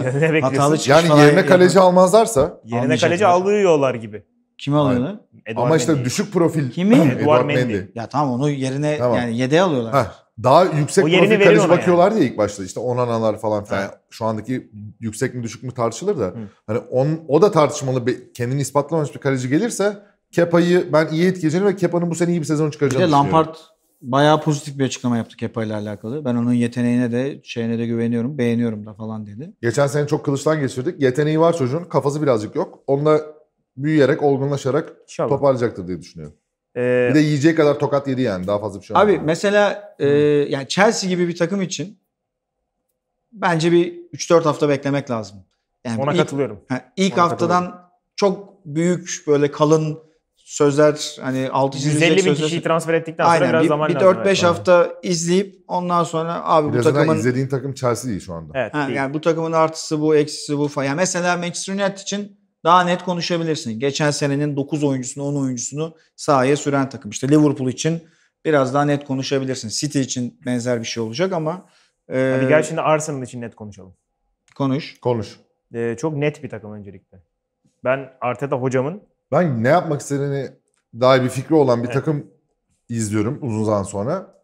hatalı, çıkış Yani yerine kaleci yapalım. almazlarsa. Yerine kaleci alıyorlar gibi. Kimi alıyorlar? Eduard Ama işte Mendy. düşük profil. Kimi? Eduard Mendy. Ya tamam onu yerine tamam. yani yedeğe alıyorlar. Heh. Daha yüksek o profil kaleci bakıyorlar yani. ya ilk başta işte Onana'lar falan filan. Yani şu andaki yüksek mi düşük mü tartışılır da. Hı. Hani on, o da tartışmalı kendini ispatlamamış bir kaleci gelirse Kepa'yı ben iyi etkileyeceğini ve Kepa'nın bu sene iyi bir sezon çıkaracağını bir de Lampard bayağı pozitif bir açıklama yaptı Kepa ile alakalı. Ben onun yeteneğine de şeyine de güveniyorum, beğeniyorum da falan dedi. Geçen sene çok kılıçtan geçirdik. Yeteneği var çocuğun, kafası birazcık yok. Onunla büyüyerek, olgunlaşarak İnşallah. toparlayacaktır diye düşünüyorum. Ee, bir de yiyeceği kadar tokat yedi yani daha fazla bir şey olmadı. Abi olmadı. mesela e, yani Chelsea gibi bir takım için bence bir 3-4 hafta beklemek lazım. Yani Ona ilk, katılıyorum. Ha, ilk Ona haftadan katılıyorum. çok büyük böyle kalın sözler hani 6 150 bin kişiyi transfer ettikten sonra Aynen. biraz bir, zaman bir 4-5 evet. hafta izleyip ondan sonra abi biraz bu takımın izlediğin takım Chelsea değil şu anda. Evet, ha, değil. yani bu takımın artısı bu, eksisi bu falan. Yani mesela Manchester United için daha net konuşabilirsin. Geçen senenin 9 oyuncusunu, 10 oyuncusunu sahaya süren takım. İşte Liverpool için biraz daha net konuşabilirsin. City için benzer bir şey olacak ama e... Hadi gel şimdi Arsenal için net konuşalım. Konuş. Konuş. Ee, çok net bir takım öncelikle. Ben Arteta hocamın ben ne yapmak istediğini dair bir fikri olan bir evet. takım izliyorum uzun zaman sonra.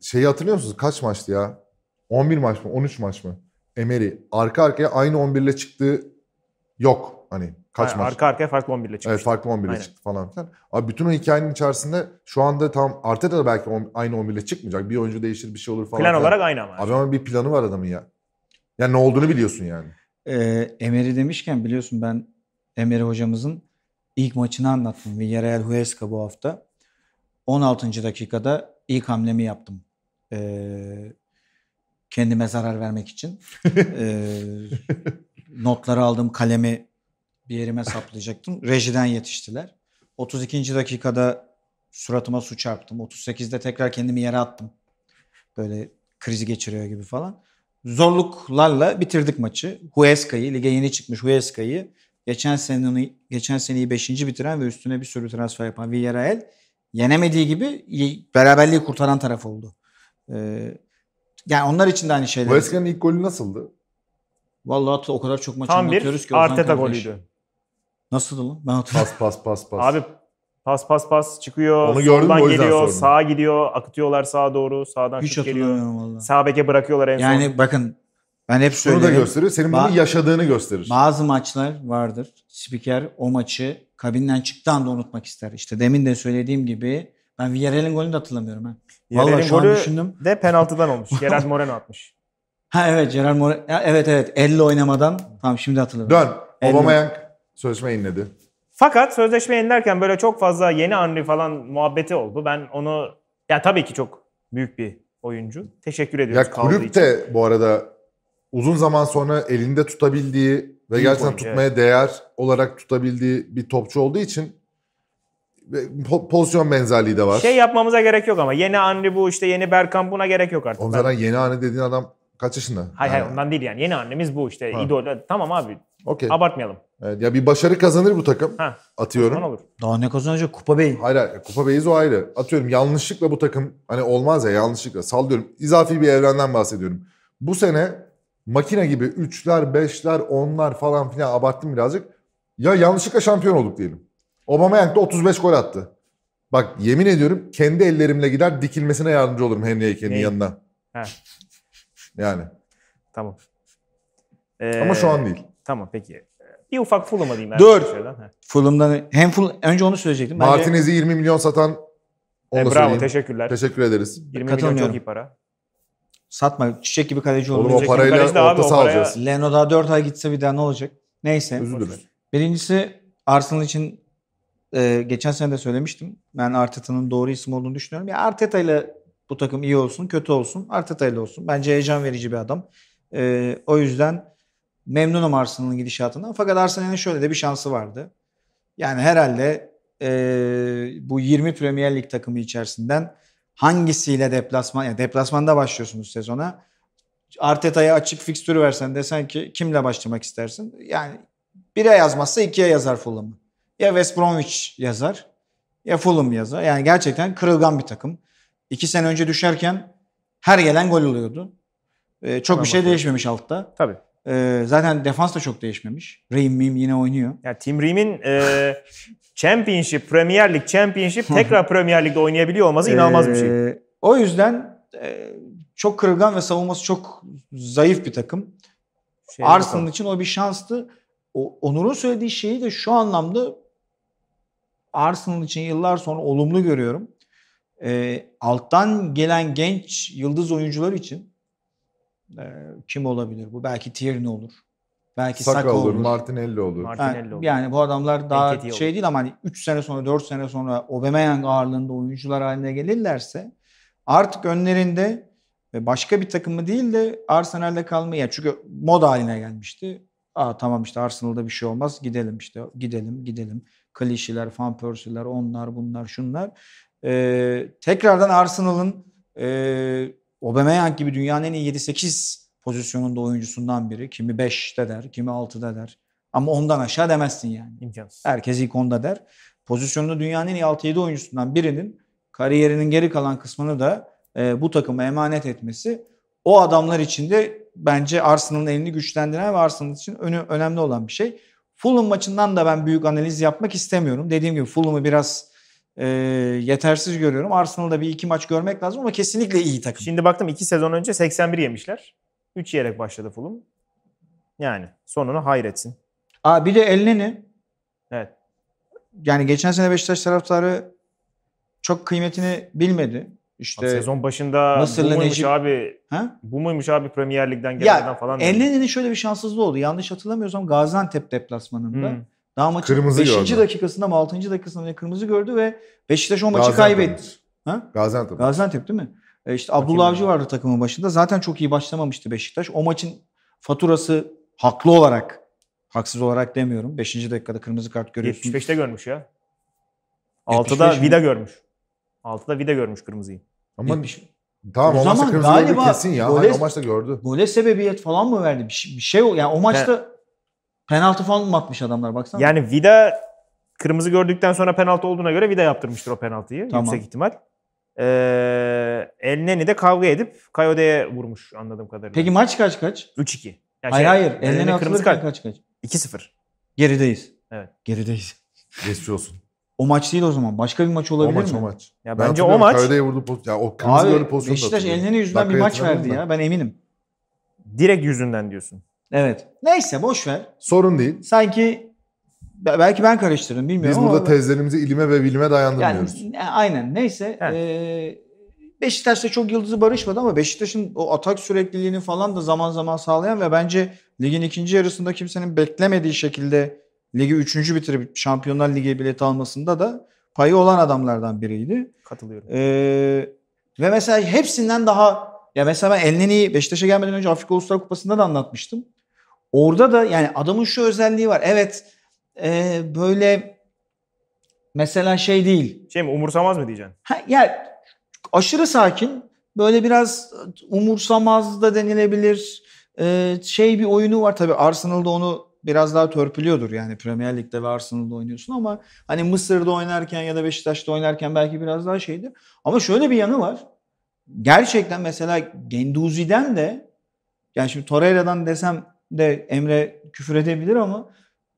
Şeyi hatırlıyor musunuz? Kaç maçtı ya? 11 maç mı? 13 maç mı? Emery arka arkaya aynı 11 ile çıktığı yok. Hani kaç Hayır, maç? Arka arkaya farklı 11 ile çıktı. Evet farklı 11 ile çıktı falan filan. Abi bütün o hikayenin içerisinde şu anda tam Arteta da belki on, aynı 11 ile çıkmayacak. Bir oyuncu değişir bir şey olur falan. Plan falan. olarak aynı ama. Abi ama bir planı var adamın ya. Yani ne olduğunu biliyorsun yani. Ee, Emery demişken biliyorsun ben Emre hocamızın ilk maçını anlattım. Villarreal Huesca bu hafta. 16. dakikada ilk hamlemi yaptım. Ee, kendime zarar vermek için. (laughs) ee, notları aldım kalemi bir yerime saplayacaktım. Rejiden yetiştiler. 32. dakikada suratıma su çarptım. 38'de tekrar kendimi yere attım. Böyle krizi geçiriyor gibi falan. Zorluklarla bitirdik maçı. Huesca'yı, lige yeni çıkmış Huesca'yı geçen seneyi geçen seneyi 5. bitiren ve üstüne bir sürü transfer yapan Villarreal yenemediği gibi beraberliği kurtaran taraf oldu. Ee, yani onlar için de aynı şeyler. Veska'nın ilk golü nasıldı? Vallahi o kadar çok maç Tam anlatıyoruz ki. Tam bir Arteta golüydü. Nasıldı lan? Ben hatırlamıyorum. Pas pas pas pas. Abi pas pas pas çıkıyor. Onu gördüm o geliyor, sordum. sağa gidiyor, akıtıyorlar sağa doğru, sağdan Hiç şut geliyor. Hiç hatırlamıyorum valla. Sağ beke bırakıyorlar en yani son. Yani bakın ben hep söylerim. Bunu da gösterir. Senin bunu yaşadığını gösterir. Bazı maçlar vardır. Spiker o maçı kabinden çıktan da unutmak ister. İşte demin de söylediğim gibi ben Villarreal'in golünü de hatırlamıyorum. Ha. Valla golü düşündüm. de penaltıdan olmuş. Gerard Moreno atmış. (laughs) Ha evet Gerard Moreno. Evet evet. Elle oynamadan. Tamam şimdi hatırladım. Dön. Aubameyang sözleşme inledi. Fakat sözleşme inlerken böyle çok fazla yeni Henry falan muhabbeti oldu. Ben onu ya tabii ki çok büyük bir oyuncu. Teşekkür ediyoruz. Ya kulüp de için. bu arada uzun zaman sonra elinde tutabildiği ve İyi gerçekten boyunca, tutmaya evet. değer olarak tutabildiği bir topçu olduğu için po- pozisyon benzerliği de var. Şey yapmamıza gerek yok ama yeni Anri bu işte yeni Berkan buna gerek yok artık. Onun zaten yeni Anri dediğin adam kaç yaşında? Hayır yani. hayır ondan değil yani. Yeni annemiz bu işte. Ha. İdol. Tamam abi. Okey. Abartmayalım. Evet, ya bir başarı kazanır bu takım. Ha. Atıyorum. Olur. Daha ne kazanacak? Kupa Bey. Hayır hayır. Kupa Bey'iz o ayrı. Atıyorum yanlışlıkla bu takım hani olmaz ya yanlışlıkla. Sallıyorum. İzafi bir evrenden bahsediyorum. Bu sene makine gibi 3'ler, 5'ler, 10'lar falan filan abarttım birazcık. Ya yanlışlıkla şampiyon olduk diyelim. Aubameyang da 35 gol attı. Bak yemin ediyorum kendi ellerimle gider dikilmesine yardımcı olurum Henry Eken'in yanına. Ha. Yani. Tamam. Ee, Ama şu an ee, değil. Tamam peki. Bir ufak Fulham'a diyeyim. Dört. Fulham'dan hem full, önce onu söyleyecektim. Martinez'i 20 milyon satan onu e, bravo söyleyeyim. teşekkürler. Teşekkür ederiz. 20 milyon çok iyi para. Satma. Çiçek gibi kaleci olur. Oğlum o parayla orta abi, saha paraya... Leno daha 4 ay gitse bir daha ne olacak? Neyse. Üzüldüm. Birincisi Arsenal için e, geçen sene de söylemiştim. Ben Arteta'nın doğru isim olduğunu düşünüyorum. Ya Arteta ile bu takım iyi olsun, kötü olsun. Arteta ile olsun. Bence heyecan verici bir adam. E, o yüzden memnunum Arsenal'ın gidişatından. Fakat Arsenal'in şöyle de bir şansı vardı. Yani herhalde e, bu 20 Premier Lig takımı içerisinden hangisiyle deplasman, yani deplasmanda başlıyorsunuz sezona. Arteta'ya açık fikstürü versen desen ki kimle başlamak istersin? Yani bire yazmazsa ikiye yazar Fulham'ı. Ya West Bromwich yazar ya Fulham yazar. Yani gerçekten kırılgan bir takım. İki sene önce düşerken her gelen gol oluyordu. Ee, çok Ona bir şey değişmemiş altta. Tabii. Ee, zaten defans da çok değişmemiş. Ream yine oynuyor. Ya Tim Ream'in e, (laughs) Championship, Premier Lig, Championship tekrar Premier Lig'de oynayabiliyor olması inanılmaz bir şey. Ee, o yüzden e, çok kırılgan ve savunması çok zayıf bir takım. Şey Arsenal için o bir şanstı. O, Onur'un söylediği şeyi de şu anlamda Arsenal için yıllar sonra olumlu görüyorum. E, alttan gelen genç yıldız oyuncular için e, kim olabilir bu? Belki Tierney olur. Belki Saka, Saka olur, olur, Martinelli olur. Martinelli yani, olur. Yani bu adamlar daha Enketi şey olur. değil ama hani sene sonra 4 sene sonra Aubameyang ağırlığında oyuncular haline gelirlerse artık önlerinde başka bir takımı değil de Arsenal'de kalmayı çünkü moda haline gelmişti. Aa tamam işte Arsenal'da bir şey olmaz gidelim işte gidelim gidelim. Klişeler, fan pörsüler, onlar bunlar şunlar. Ee, tekrardan Arsenal'ın e, Aubameyang gibi dünyanın en iyi 7-8 pozisyonunda oyuncusundan biri. Kimi 5'te der, kimi 6'da der. Ama ondan aşağı demezsin yani. İmkansız. Herkes ilk onda der. Pozisyonunda dünyanın 6-7 oyuncusundan birinin kariyerinin geri kalan kısmını da e, bu takıma emanet etmesi o adamlar için de bence Arsenal'ın elini güçlendiren ve Arsenal için önü, önemli olan bir şey. Fulham maçından da ben büyük analiz yapmak istemiyorum. Dediğim gibi Fulham'ı biraz e, yetersiz görüyorum. Arsenal'da bir iki maç görmek lazım ama kesinlikle iyi takım. Şimdi baktım iki sezon önce 81 yemişler. 3 yiyerek başladı Fulham. Yani sonunu hayretsin. Aa bir de Elneni. Evet. Yani geçen sene Beşiktaş taraftarı çok kıymetini bilmedi. İşte abi sezon başında Nasır'la bu muymuş Necip... abi? Ha? Bu muymuş abi Premier Lig'den gelenlerden falan? Elneni'nin şöyle bir şanssızlığı oldu. Yanlış hatırlamıyorsam Gaziantep deplasmanında. Hmm. Daha maçın kırmızı 5. Gördü. dakikasında mı 6. dakikasında mı kırmızı gördü ve Beşiktaş o maçı Gaziantep. kaybetti. Ha? Gaziantep. Gaziantep değil mi? E, işte Abdullah Avcı vardı takımın başında. Zaten çok iyi başlamamıştı Beşiktaş. O maçın faturası haklı olarak, haksız olarak demiyorum. 5. dakikada kırmızı kart görüyorsun. 75'te görmüş ya. 6'da vida görmüş. 6'da vida görmüş kırmızıyı. Ama 70. Şey- tamam o, o zaman kırmızı galiba kesin ya. Gole, Hayır, hani o maçta gördü. Gole sebebiyet falan mı verdi? Bir şey, bir şey yani o maçta yani, penaltı falan mı atmış adamlar baksana. Yani vida kırmızı gördükten sonra penaltı olduğuna göre vida yaptırmıştır o penaltıyı tamam. yüksek ihtimal. Ee, Elneni de kavga edip Kayode'ye vurmuş anladığım kadarıyla. Peki maç kaç kaç? 3-2. Yani hayır şey, hayır. Elneni kırmızı kart. Kaç kaç? 2-0. Gerideyiz. Evet. Gerideyiz. Geçmiş olsun. O maç değil o zaman. Başka bir maç olabilir o maç, mi? O maç Ya ben bence o maç. Kayode'ye vurdu pozisyon. Ya o kırmızı Abi, pozisyon Beşiktaş Elneni yüzünden Dakika bir maç verdi ben. ya. Ben eminim. Direkt yüzünden diyorsun. Evet. Neyse boş ver. Sorun değil. Sanki Belki ben karıştırdım bilmiyorum Biz ama. burada tezlerimizi ilime ve bilime dayandırmıyoruz. Yani, e, aynen neyse. Evet. E, Beşiktaş'ta çok yıldızı barışmadı ama Beşiktaş'ın o atak sürekliliğini falan da zaman zaman sağlayan ve bence ligin ikinci yarısında kimsenin beklemediği şekilde ligi üçüncü bitirip Şampiyonlar Ligi bileti almasında da payı olan adamlardan biriydi. Katılıyorum. Ee, ve mesela hepsinden daha ya mesela ben Elneni'yi Beşiktaş'a gelmeden önce Afrika Uluslar Kupası'nda da anlatmıştım. Orada da yani adamın şu özelliği var. Evet e, böyle mesela şey değil. Şey mi umursamaz mı diyeceksin? Ha, ya yani, aşırı sakin böyle biraz umursamaz da denilebilir e, şey bir oyunu var tabii Arsenal'da onu biraz daha törpülüyordur yani Premier Lig'de ve Arsenal'da oynuyorsun ama hani Mısır'da oynarken ya da Beşiktaş'ta oynarken belki biraz daha şeydi. Ama şöyle bir yanı var. Gerçekten mesela Genduzi'den de yani şimdi Torreira'dan desem de Emre küfür edebilir ama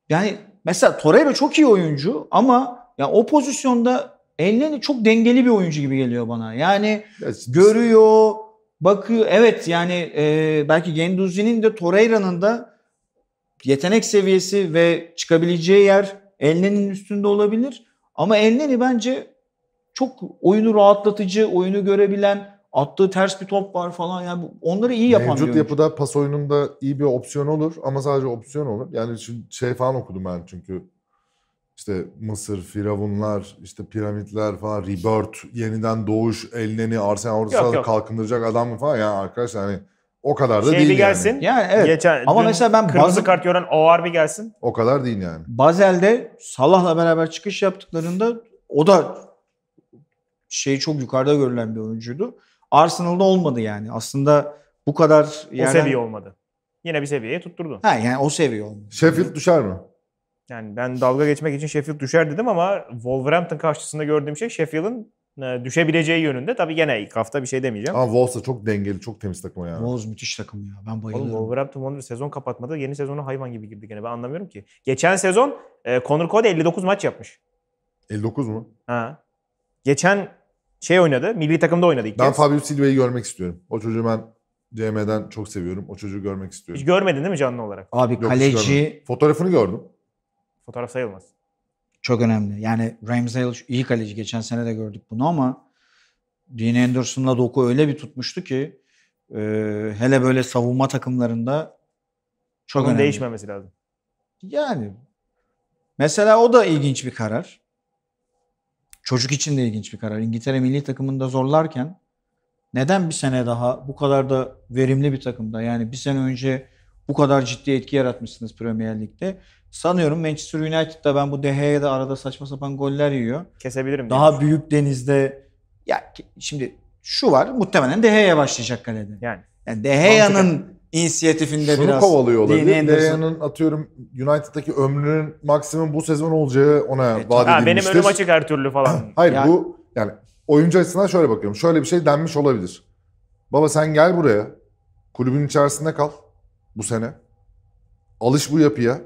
yani Mesela Torreira çok iyi oyuncu ama ya o pozisyonda Elneny çok dengeli bir oyuncu gibi geliyor bana. Yani evet. görüyor, bakıyor. Evet yani e, belki Genduzi'nin de Torreira'nın da yetenek seviyesi ve çıkabileceği yer Elneny'nin üstünde olabilir. Ama Elneny bence çok oyunu rahatlatıcı, oyunu görebilen, attığı ters bir top var falan. Yani onları iyi yapan Mevcut yapıda pas oyununda iyi bir opsiyon olur ama sadece opsiyon olur. Yani şimdi şey falan okudum ben çünkü işte Mısır, Firavunlar, işte piramitler falan, Rebirth, yeniden doğuş, elneni, Arsenal ordusu kalkındıracak adam mı falan. Yani arkadaşlar hani o kadar da şey değil bir gelsin. Yani. yani evet. Geçen, Ama mesela ben kırmızı Basel, kart gören OR bir gelsin. O kadar değil yani. Bazel'de Salah'la beraber çıkış yaptıklarında o da şey çok yukarıda görülen bir oyuncuydu. Arsenal'da olmadı yani. Aslında bu kadar yerden... O seviye olmadı. Yine bir seviyeye tutturdu. Ha yani o seviye olmadı. Sheffield düşer mi? Yani ben dalga geçmek için Sheffield düşer dedim ama Wolverhampton karşısında gördüğüm şey Sheffield'ın e, düşebileceği yönünde. Tabii gene ilk hafta bir şey demeyeceğim. Ama Wolves çok dengeli, çok temiz takım yani. Wolves müthiş takım ya. Ben bayılıyorum. Oğlum Wolverhampton Wanderers sezon kapatmadı. Yeni sezonu hayvan gibi girdi gene. Ben anlamıyorum ki. Geçen sezon e, Connor Cody 59 maç yapmış. 59 mu? Ha. Geçen şey oynadı. Milli takımda oynadı ilk ben kez. Ben Fabio Silva'yı görmek istiyorum. O çocuğu ben CM'den çok seviyorum. O çocuğu görmek istiyorum. Hiç görmedin değil mi canlı olarak? Abi Yok, kaleci... Fotoğrafını gördüm. Fotoğraf sayılmaz. Çok önemli. Yani Ramsdale iyi kaleci. Geçen sene de gördük bunu ama Dean Anderson'la doku öyle bir tutmuştu ki e, hele böyle savunma takımlarında çok Bunun önemli. değişmemesi lazım. Yani mesela o da ilginç bir karar. Çocuk için de ilginç bir karar. İngiltere milli takımında zorlarken neden bir sene daha bu kadar da verimli bir takımda yani bir sene önce bu kadar ciddi etki yaratmışsınız Premier Lig'de. Sanıyorum Manchester United'da ben bu Deheye de arada saçma sapan goller yiyor. Kesebilirim. Daha büyük denizde ya şimdi şu var muhtemelen Deheye başlayacak kalede. Yani. Yani Deheya'nın inisiyatifinde Şunu biraz. kovalıyor olabilir. atıyorum United'daki ömrünün maksimum bu sezon olacağı ona evet. vaat Ha, benim edilmiştir. önüm açık her türlü falan. (clears throat) Hayır Yani- bu yani oyuncu açısından şöyle bakıyorum. Şöyle bir şey denmiş olabilir. Baba sen gel buraya. Kulübün içerisinde kal bu sene. Alış bu yapıya.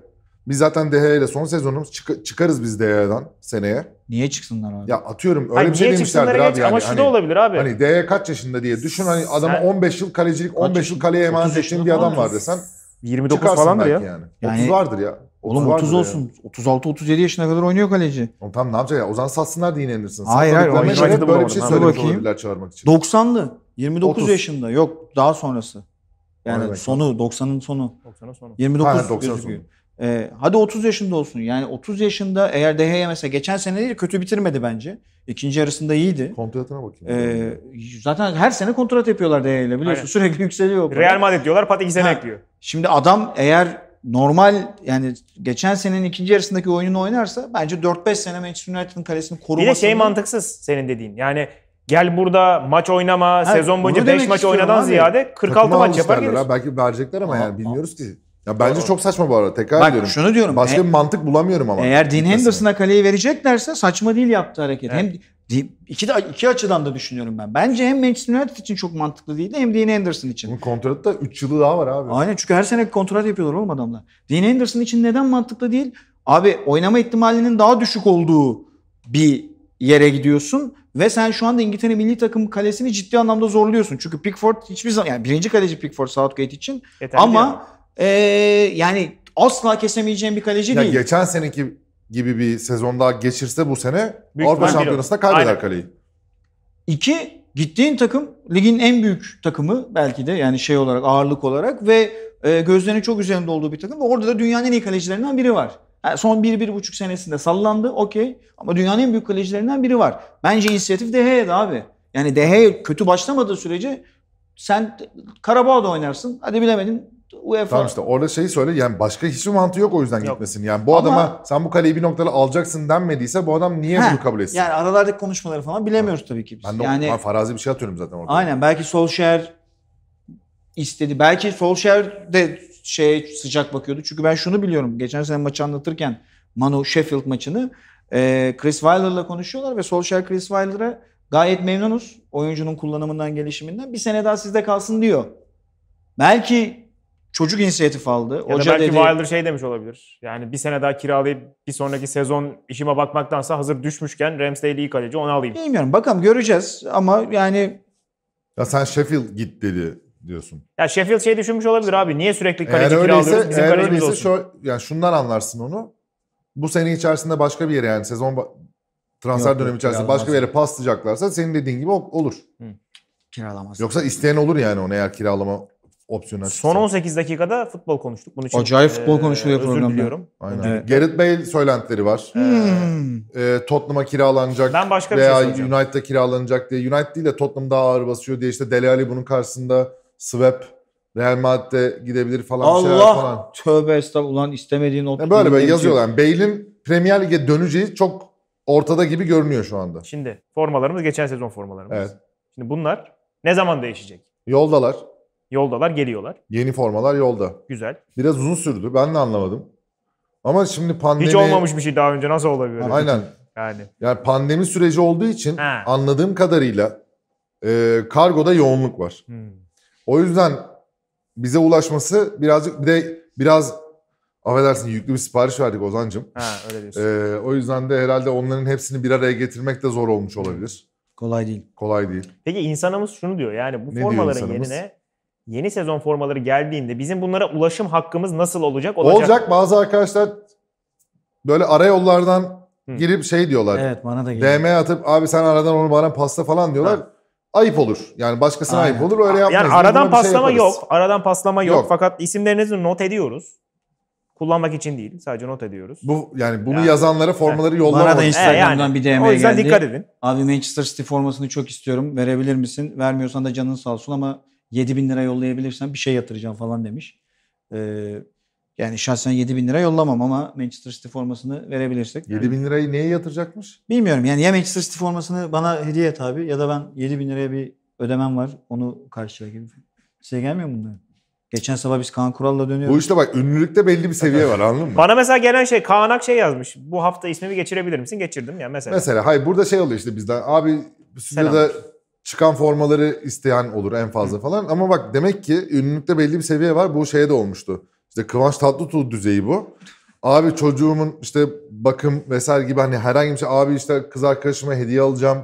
Biz zaten Dehe ile son sezonumuz Çık- çıkarız biz Dehe'den seneye. Niye çıksınlar abi? Ya atıyorum öyle Hayır, bir şey demişlerdir abi. yani. Ama şu da hani olabilir abi. Hani Dehe kaç yaşında diye düşün hani adama Sen- 15 yıl kalecilik 15 yıl kaleye emanet 30 ettiğin bir adam var desen 29 falan falandır ya. yani. 30 vardır ya. 30 Oğlum 30 vardır olsun. 36-37 yaşına kadar oynuyor kaleci. Yani. Oğlum tamam ne yapacak ya? Ozan satsınlar diye inanırsın. Hayır, hayır, hayır. Böyle bir şey söylemiş bakayım. olabilirler çağırmak için. 90'lı. 29 30. yaşında. Yok daha sonrası. Yani sonu 90'ın sonu. 90'a sonra. 29 Aynen, 90 gözüküyor. sonu. E, hadi 30 yaşında olsun. Yani 30 yaşında eğer Deheye mesela geçen sene değil kötü bitirmedi bence. İkinci yarısında iyiydi. Kontratına bakayım. E, zaten her sene kontrat yapıyorlar Deheye ile biliyorsun. Aynen. Sürekli yükseliyor. Real Madrid diyorlar Pat 2 sene ekliyor. Şimdi adam eğer normal yani geçen senenin ikinci yarısındaki oyunu oynarsa bence 4-5 sene Manchester United'ın kalesini koruması. Bir de şey mantıksız senin dediğin. Yani gel burada maç oynama, ha, sezon boyunca 5 maç oynadan abi. ziyade 46 Takıma maç yapar gelir. Belki verecekler ama, ama yani bilmiyoruz ki. Ya bence Doğru. çok saçma bu arada. Tekrar Bak, diyorum. şunu diyorum. Başka e, bir mantık bulamıyorum ama. Eğer Dean Henderson'a kaleyi vereceklerse saçma değil yaptığı hareket. Evet. Hem iki de iki açıdan da düşünüyorum ben. Bence hem Manchester United için çok mantıklı değil de hem Dean Henderson için. Bunun kontratı da 3 yılı daha var abi. Aynen çünkü her sene kontrat yapıyorlar oğlum adamlar. Dean Henderson için neden mantıklı değil? Abi oynama ihtimalinin daha düşük olduğu bir yere gidiyorsun ve sen şu anda İngiltere milli takım kalesini ciddi anlamda zorluyorsun. Çünkü Pickford hiçbir zaman yani birinci kaleci Pickford Southgate için Yeterli ama ya ee, yani asla kesemeyeceğim bir kaleci ya değil. Geçen seneki gibi bir sezon daha geçirse bu sene Büyük Avrupa Şampiyonası'nda kaybeder Aynen. kaleyi. İki, gittiğin takım ligin en büyük takımı belki de yani şey olarak ağırlık olarak ve e, gözlerin çok üzerinde olduğu bir takım ve orada da dünyanın en iyi kalecilerinden biri var. Yani son bir buçuk senesinde sallandı okey ama dünyanın en büyük kalecilerinden biri var. Bence inisiyatif Dehe'ydi abi. Yani Dehe kötü başlamadığı sürece sen Karabağ'da oynarsın. Hadi bilemedin UEFA. Tamam işte orada şeyi söyle yani başka hiçbir mantığı yok o yüzden yok. gitmesin. Yani bu Ama, adama sen bu kaleyi bir noktada alacaksın denmediyse bu adam niye he, bunu kabul etsin? Yani aralardaki konuşmaları falan bilemiyoruz evet. tabii ki biz. Ben de yani, ben farazi bir şey atıyorum zaten orada. Aynen belki Solskjaer istedi. Belki Solskjaer de şey sıcak bakıyordu. Çünkü ben şunu biliyorum. Geçen sene maçı anlatırken Manu Sheffield maçını e, Chris Wilder'la konuşuyorlar ve Solskjaer Chris Wilder'a gayet memnunuz oyuncunun kullanımından, gelişiminden. Bir sene daha sizde kalsın diyor. Belki Çocuk inisiyatif aldı. Ya Hoca da belki dedi, Wilder şey demiş olabilir. Yani bir sene daha kiralayıp bir sonraki sezon işime bakmaktansa hazır düşmüşken Ramsdale iyi kaleci onu alayım. Bilmiyorum bakalım göreceğiz ama yani... Ya sen Sheffield git dedi diyorsun. Ya Sheffield şey düşünmüş olabilir abi. Niye sürekli kaleci eğer kiralıyoruz? Öyleyse, bizim eğer öyleyse olsun. Şu, yani şundan anlarsın onu. Bu sene içerisinde başka bir yere yani sezon transfer yok, dönemi içerisinde başka bir yere paslayacaklarsa senin dediğin gibi olur. Hı. Kiralamaz. Yoksa isteyen olur yani onu eğer kiralama opsiyonel. Son 18 dakikada futbol konuştuk. Bunun için Acayip futbol e, konuşuluyor özür diliyorum. Aynen. Evet. Gareth Bale söylentileri var. Hmm. Ee, Tottenham'a kiralanacak Ben başka bir şey veya soracağım. United'a kiralanacak diye. United değil de Tottenham daha ağır basıyor diye işte Dele Ali bunun karşısında Swap Real Madrid'e gidebilir falan bir şeyler Allah tövbe estağfurullah ulan istemediğin o. Yani böyle böyle yazıyorlar. Yani Bale'in Premier Lig'e döneceği çok ortada gibi görünüyor şu anda. Şimdi formalarımız geçen sezon formalarımız. Evet. Şimdi bunlar ne zaman değişecek? Yoldalar. Yoldalar geliyorlar. Yeni formalar yolda. Güzel. Biraz uzun sürdü. Ben de anlamadım. Ama şimdi pandemi... Hiç olmamış bir şey daha önce nasıl olabilir? Ha, aynen. Yani. yani pandemi süreci olduğu için ha. anladığım kadarıyla e, kargoda yoğunluk var. Hmm. O yüzden bize ulaşması birazcık bir de biraz affedersin yüklü bir sipariş verdik Ozan'cım. Ha öyle diyorsun. Ee, o yüzden de herhalde onların hepsini bir araya getirmek de zor olmuş hmm. olabilir. Kolay değil. Kolay değil. Peki insanımız şunu diyor yani bu ne formaların yerine yeni sezon formaları geldiğinde bizim bunlara ulaşım hakkımız nasıl olacak? Olacak, olacak bazı arkadaşlar böyle arayollardan Hı. girip şey diyorlar. Evet bana da geliyor. DM atıp abi sen aradan onu bana pasta falan diyorlar. Ha. Ayıp olur. Yani başkasına Aynen. ayıp olur öyle yapmayız. Yani aradan Buna şey paslama şey yok. Aradan paslama yok. yok. Fakat isimlerinizi not ediyoruz. Kullanmak için değil. Sadece not ediyoruz. Bu yani bunu yani, yazanlara formaları yani. yollamadık. Bana da Instagram'dan yani. bir DM geldi. O yüzden geldi. dikkat edin. Abi Manchester City formasını çok istiyorum. Verebilir misin? Vermiyorsan da canın sağ olsun ama 7 bin lira yollayabilirsen bir şey yatıracağım falan demiş. Ee, yani şahsen 7 bin lira yollamam ama Manchester City formasını verebilirsek. 7 bin lirayı neye yatıracakmış? Bilmiyorum yani ya Manchester City formasını bana hediye et abi ya da ben 7 bin liraya bir ödemem var onu karşıla gibi. Size gelmiyor mu bunlar? Geçen sabah biz Kaan Kural'la dönüyoruz. Bu işte bak ünlülükte belli bir seviye var anladın mı? Bana mesela gelen şey Kaan şey yazmış. Bu hafta ismimi geçirebilir misin? Geçirdim ya mesela. Mesela hayır burada şey oluyor işte bizden. Abi stüdyoda Selam çıkan formaları isteyen olur en fazla falan. Ama bak demek ki ünlülükte belli bir seviye var. Bu şeye de olmuştu. İşte Kıvanç Tatlıtuğ düzeyi bu. Abi çocuğumun işte bakım vesaire gibi hani herhangi bir şey. Abi işte kız arkadaşıma hediye alacağım.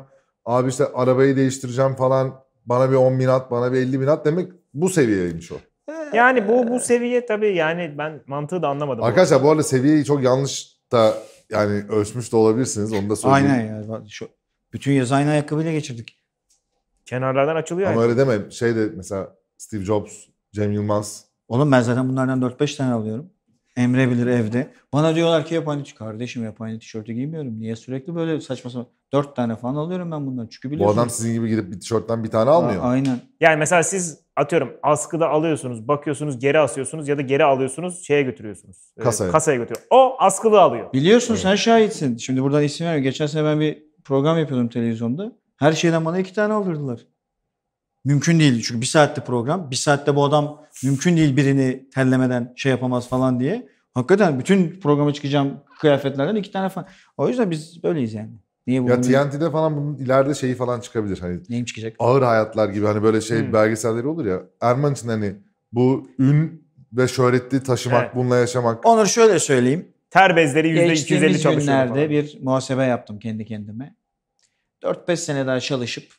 Abi işte arabayı değiştireceğim falan. Bana bir 10 bin at, bana bir 50 bin at demek bu seviyeymiş o. Yani bu bu seviye tabii yani ben mantığı da anlamadım. Arkadaşlar bu, arada seviyeyi çok yanlış da yani ölçmüş de olabilirsiniz. Onu da söyleyeyim. Aynen ya. Şu, bütün yaz aynı ayakkabıyla geçirdik. Kenarlardan açılıyor. Ama yani. öyle deme. Şey de mesela Steve Jobs, Cem Yılmaz. Oğlum ben zaten bunlardan 4-5 tane alıyorum. Emre bilir evde. Bana diyorlar ki hep aynı kardeşim hep aynı tişörtü giymiyorum. Niye sürekli böyle saçma sapan? Dört tane falan alıyorum ben bundan. Çünkü biliyorsun. Bu adam sizin gibi gidip bir tişörtten bir tane almıyor. Aa, aynen. Yani mesela siz atıyorum askıda alıyorsunuz, bakıyorsunuz, geri asıyorsunuz ya da geri alıyorsunuz, şeye götürüyorsunuz. Ee, kasaya. E, kasaya götürüyor. O askılı alıyor. Biliyorsun evet. sen şahitsin. Şimdi buradan isim vermiyorum. Geçen sene ben bir program yapıyordum televizyonda. Her şeyden bana iki tane aldırdılar. Mümkün değil çünkü bir saatte program. Bir saatte bu adam mümkün değil birini tellemeden şey yapamaz falan diye. Hakikaten bütün programa çıkacağım kıyafetlerden iki tane falan. O yüzden biz böyleyiz yani. Niye ya TNT'de falan bunun ileride şeyi falan çıkabilir. Hani Neyim çıkacak? Ağır hayatlar gibi hani böyle şey hmm. belgeselleri olur ya. Erman için hani bu ün ve şöhretli taşımak, evet. bununla yaşamak. Onur şöyle söyleyeyim. Ter bezleri %250 Geçtiğimiz günlerde falan. bir muhasebe yaptım kendi kendime. 4-5 sene daha çalışıp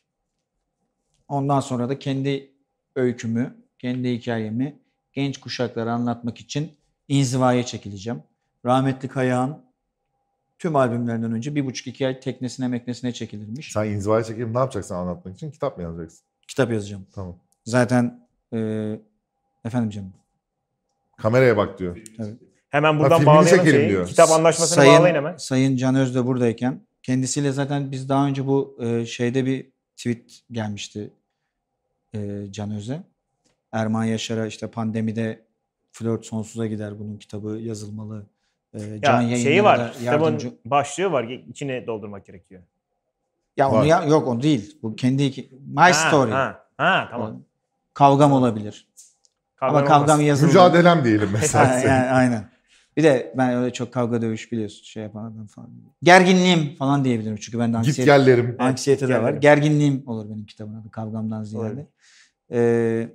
ondan sonra da kendi öykümü, kendi hikayemi genç kuşaklara anlatmak için inzivaya çekileceğim. Rahmetli Kayağan tüm albümlerinden önce bir buçuk iki ay teknesine meknesine çekilirmiş. Sen inzivaya çekilip ne yapacaksın anlatmak için? Kitap mı yazacaksın? Kitap yazacağım. Tamam. Zaten e, efendim canım. Kameraya bak diyor. Tabii. Hemen buradan ha, bağlayalım şeyi. Diyor. Kitap anlaşmasını Sayın, bağlayın hemen. Sayın Can Öz de buradayken Kendisiyle zaten biz daha önce bu e, şeyde bir tweet gelmişti e, Can Öz'e. Erman Yaşar'a işte pandemide flört sonsuza gider bunun kitabı yazılmalı. E, Can ya, şeyi var. Yardımcı... Kitabın başlığı var. içine doldurmak gerekiyor. Ya onu ya, yok o değil. Bu kendi My ha, Story. Ha, ha tamam. O, kavgam olabilir. Kavgam Ama kavgam olmaz. yazılmalı. Mücadelem diyelim (laughs) mesela. yani, aynen. Bir de ben öyle çok kavga dövüş biliyorsun şey yapan falan. Gerginliğim falan diyebilirim çünkü ben anksiyete, Git gellerim. anksiyete de var. Gerginliğim olur benim kitabın adı kavgamdan ziyade. Ee,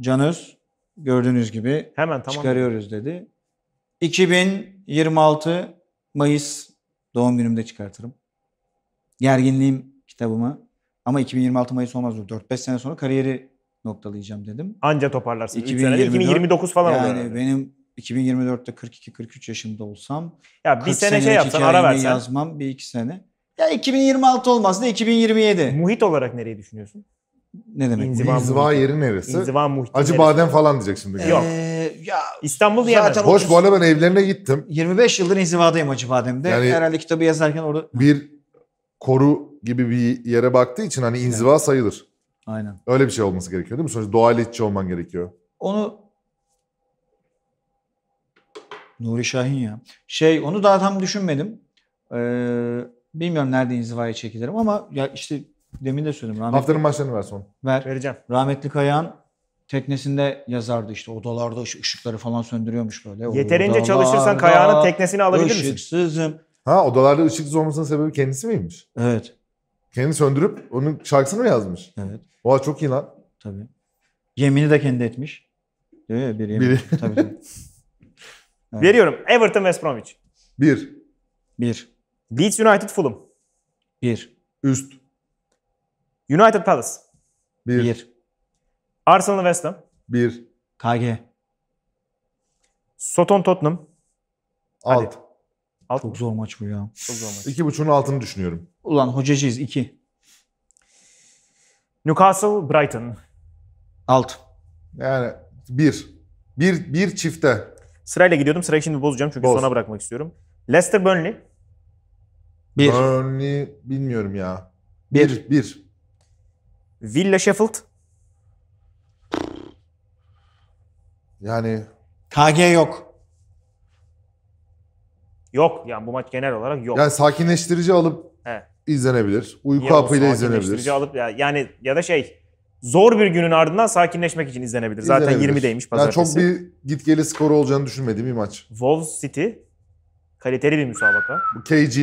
Canöz gördüğünüz gibi Hemen tamam. çıkarıyoruz dedi. 2026 Mayıs doğum günümde çıkartırım. Gerginliğim kitabımı ama 2026 Mayıs olmaz dur. 4-5 sene sonra kariyeri noktalayacağım dedim. Anca toparlarsın. 2029 falan yani oluyor. Yani benim 2024'te 42-43 yaşında olsam ya bir sene şey yapsan ara versen. yazmam bir iki sene. Ya 2026 olmaz da 2027. Muhit olarak nereyi düşünüyorsun? Ne demek? İnziva, İnziva yeri neresi? İnziva muhit. Acı neresi? badem falan diyeceksin bugün. Yok. Ee, ya İstanbul diye zaten Hoş bu arada ben evlerine gittim. 25 yıldır İnziva'dayım Acı Badem'de. Yani Herhalde kitabı yazarken orada... Bir koru gibi bir yere baktığı için hani inziva evet. sayılır. Aynen. Öyle bir şey olması gerekiyor değil mi? Sonuçta doğal iççi olman gerekiyor. Onu Nuri Şahin ya. Şey onu daha tam düşünmedim. Ee, bilmiyorum nerede inzivaya çekilirim ama ya işte demin de söyledim. Rahmetli, Haftanın başlarını ver son. Ver. Vereceğim. Rahmetli Kayağan teknesinde yazardı işte odalarda ışıkları falan söndürüyormuş böyle. Yeterince çalışırsan Kayağan'ın teknesini alabilir misin? Işıksızım. Ha odalarda ışıksız olmasının sebebi kendisi miymiş? Evet. Kendi söndürüp onun şarkısını mı yazmış? Evet. Oha çok iyi lan. Tabii. Yemini de kendi etmiş. Değil mi? Bir yemin. Biri. Tabii. tabii. (laughs) Evet. Veriyorum. Everton West Bromwich. 1. 1. Leeds United Fulham. 1. Üst. United Palace. 1. Arsenal West Ham. 1. KG. Soton Tottenham. Hadi. Alt. Alt Çok zor maç bu ya. Çok zor maç. İki 2.5'un altını düşünüyorum. Ulan hocacıyız 2. Newcastle Brighton. Alt. Yani 1. 1 1 çifte. Sırayla gidiyordum. Sırayı şimdi bozacağım çünkü Boz. sona bırakmak istiyorum. Leicester Burnley. Bir. Burnley bilmiyorum ya. Bir. Bir. bir. Villa Sheffield. Yani. KG yok. Yok. Yani bu maç genel olarak yok. Yani sakinleştirici alıp evet. izlenebilir. Uyku ya hapıyla izlenebilir. Sakinleştirici alıp ya, yani ya da şey zor bir günün ardından sakinleşmek için izlenebilir. Zaten İzlenebilir. 20'deymiş pazartesi. Yani çok bir git geli skoru olacağını düşünmediğim bir maç. Wolves City kaliteli bir müsabaka. Bu KG.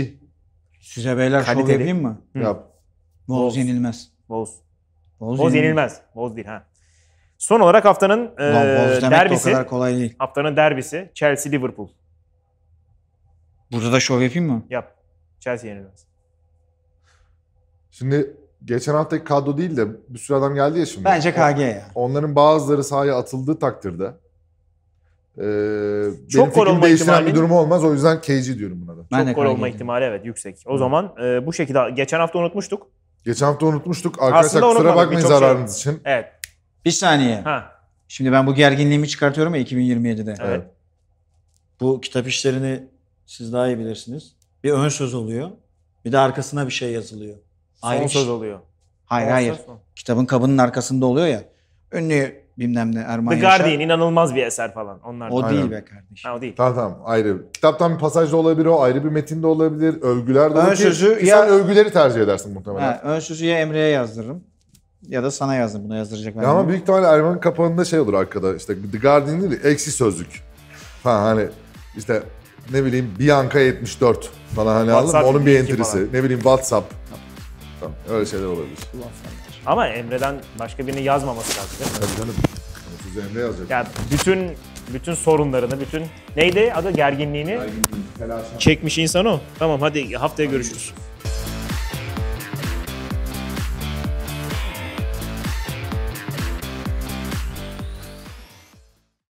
Size beyler şov Kaliteli. yapayım mı? Hı. Yap. Wolves Wolves. yenilmez. Wolves. Boz yenilmez. Boz değil ha. Son olarak haftanın e, Ulan Wolves de o derbisi. kadar kolay değil. Haftanın derbisi Chelsea Liverpool. Burada da şov yapayım mı? Yap. Chelsea yenilmez. Şimdi geçen haftaki kadro değil de bir sürü adam geldi ya şimdi. Bence KG ya. Onların bazıları sahaya atıldığı takdirde e, çok gol olma değiştiren bir durum olmaz. O yüzden KG diyorum buna da. Ben çok gol olma ihtimali evet yüksek. O Hı. zaman e, bu şekilde geçen hafta unutmuştuk. Geçen hafta unutmuştuk. Arkadaşlar kusura bakmayın şey- zararınız şey... için. Evet. Bir saniye. Ha. Şimdi ben bu gerginliğimi çıkartıyorum ya 2027'de. evet. Bu kitap işlerini siz daha iyi bilirsiniz. Bir ön söz oluyor. Bir de arkasına bir şey yazılıyor. Ayrı Son söz şey. oluyor. Hayır Son hayır. Kitabın kabının arkasında oluyor ya. Ünlü bilmem ne Erman The Yaşar. inanılmaz bir eser falan. Onlar O da. değil be kardeşim. Ha, o değil. Tamam tamam ayrı. Kitaptan bir pasaj da olabilir o, ayrı bir metin de olabilir, övgüler de Ön olabilir. sözü ya- Sen övgüleri tercih edersin muhtemelen. Ha, ön sözü ya Emre'ye yazdırırım ya da sana yazdım. bunu yazdıracak ben. ama değilim. büyük ihtimalle Erman'ın kapağında şey olur arkada işte The Guardian değil de eksi sözlük. Ha hani işte ne bileyim Bianca 74 falan hani aldım Onun bir 72 entrisi. Ne bileyim WhatsApp. Tamam. Öyle şeyler olabilir. Ama Emre'den başka birini yazmaması lazım değil mi? Tabii canım. Siz Emre yazacak. Ya bütün bütün sorunlarını, bütün neydi adı gerginliğini Gerginlik, çekmiş insan o. Tamam hadi haftaya görüşürüz.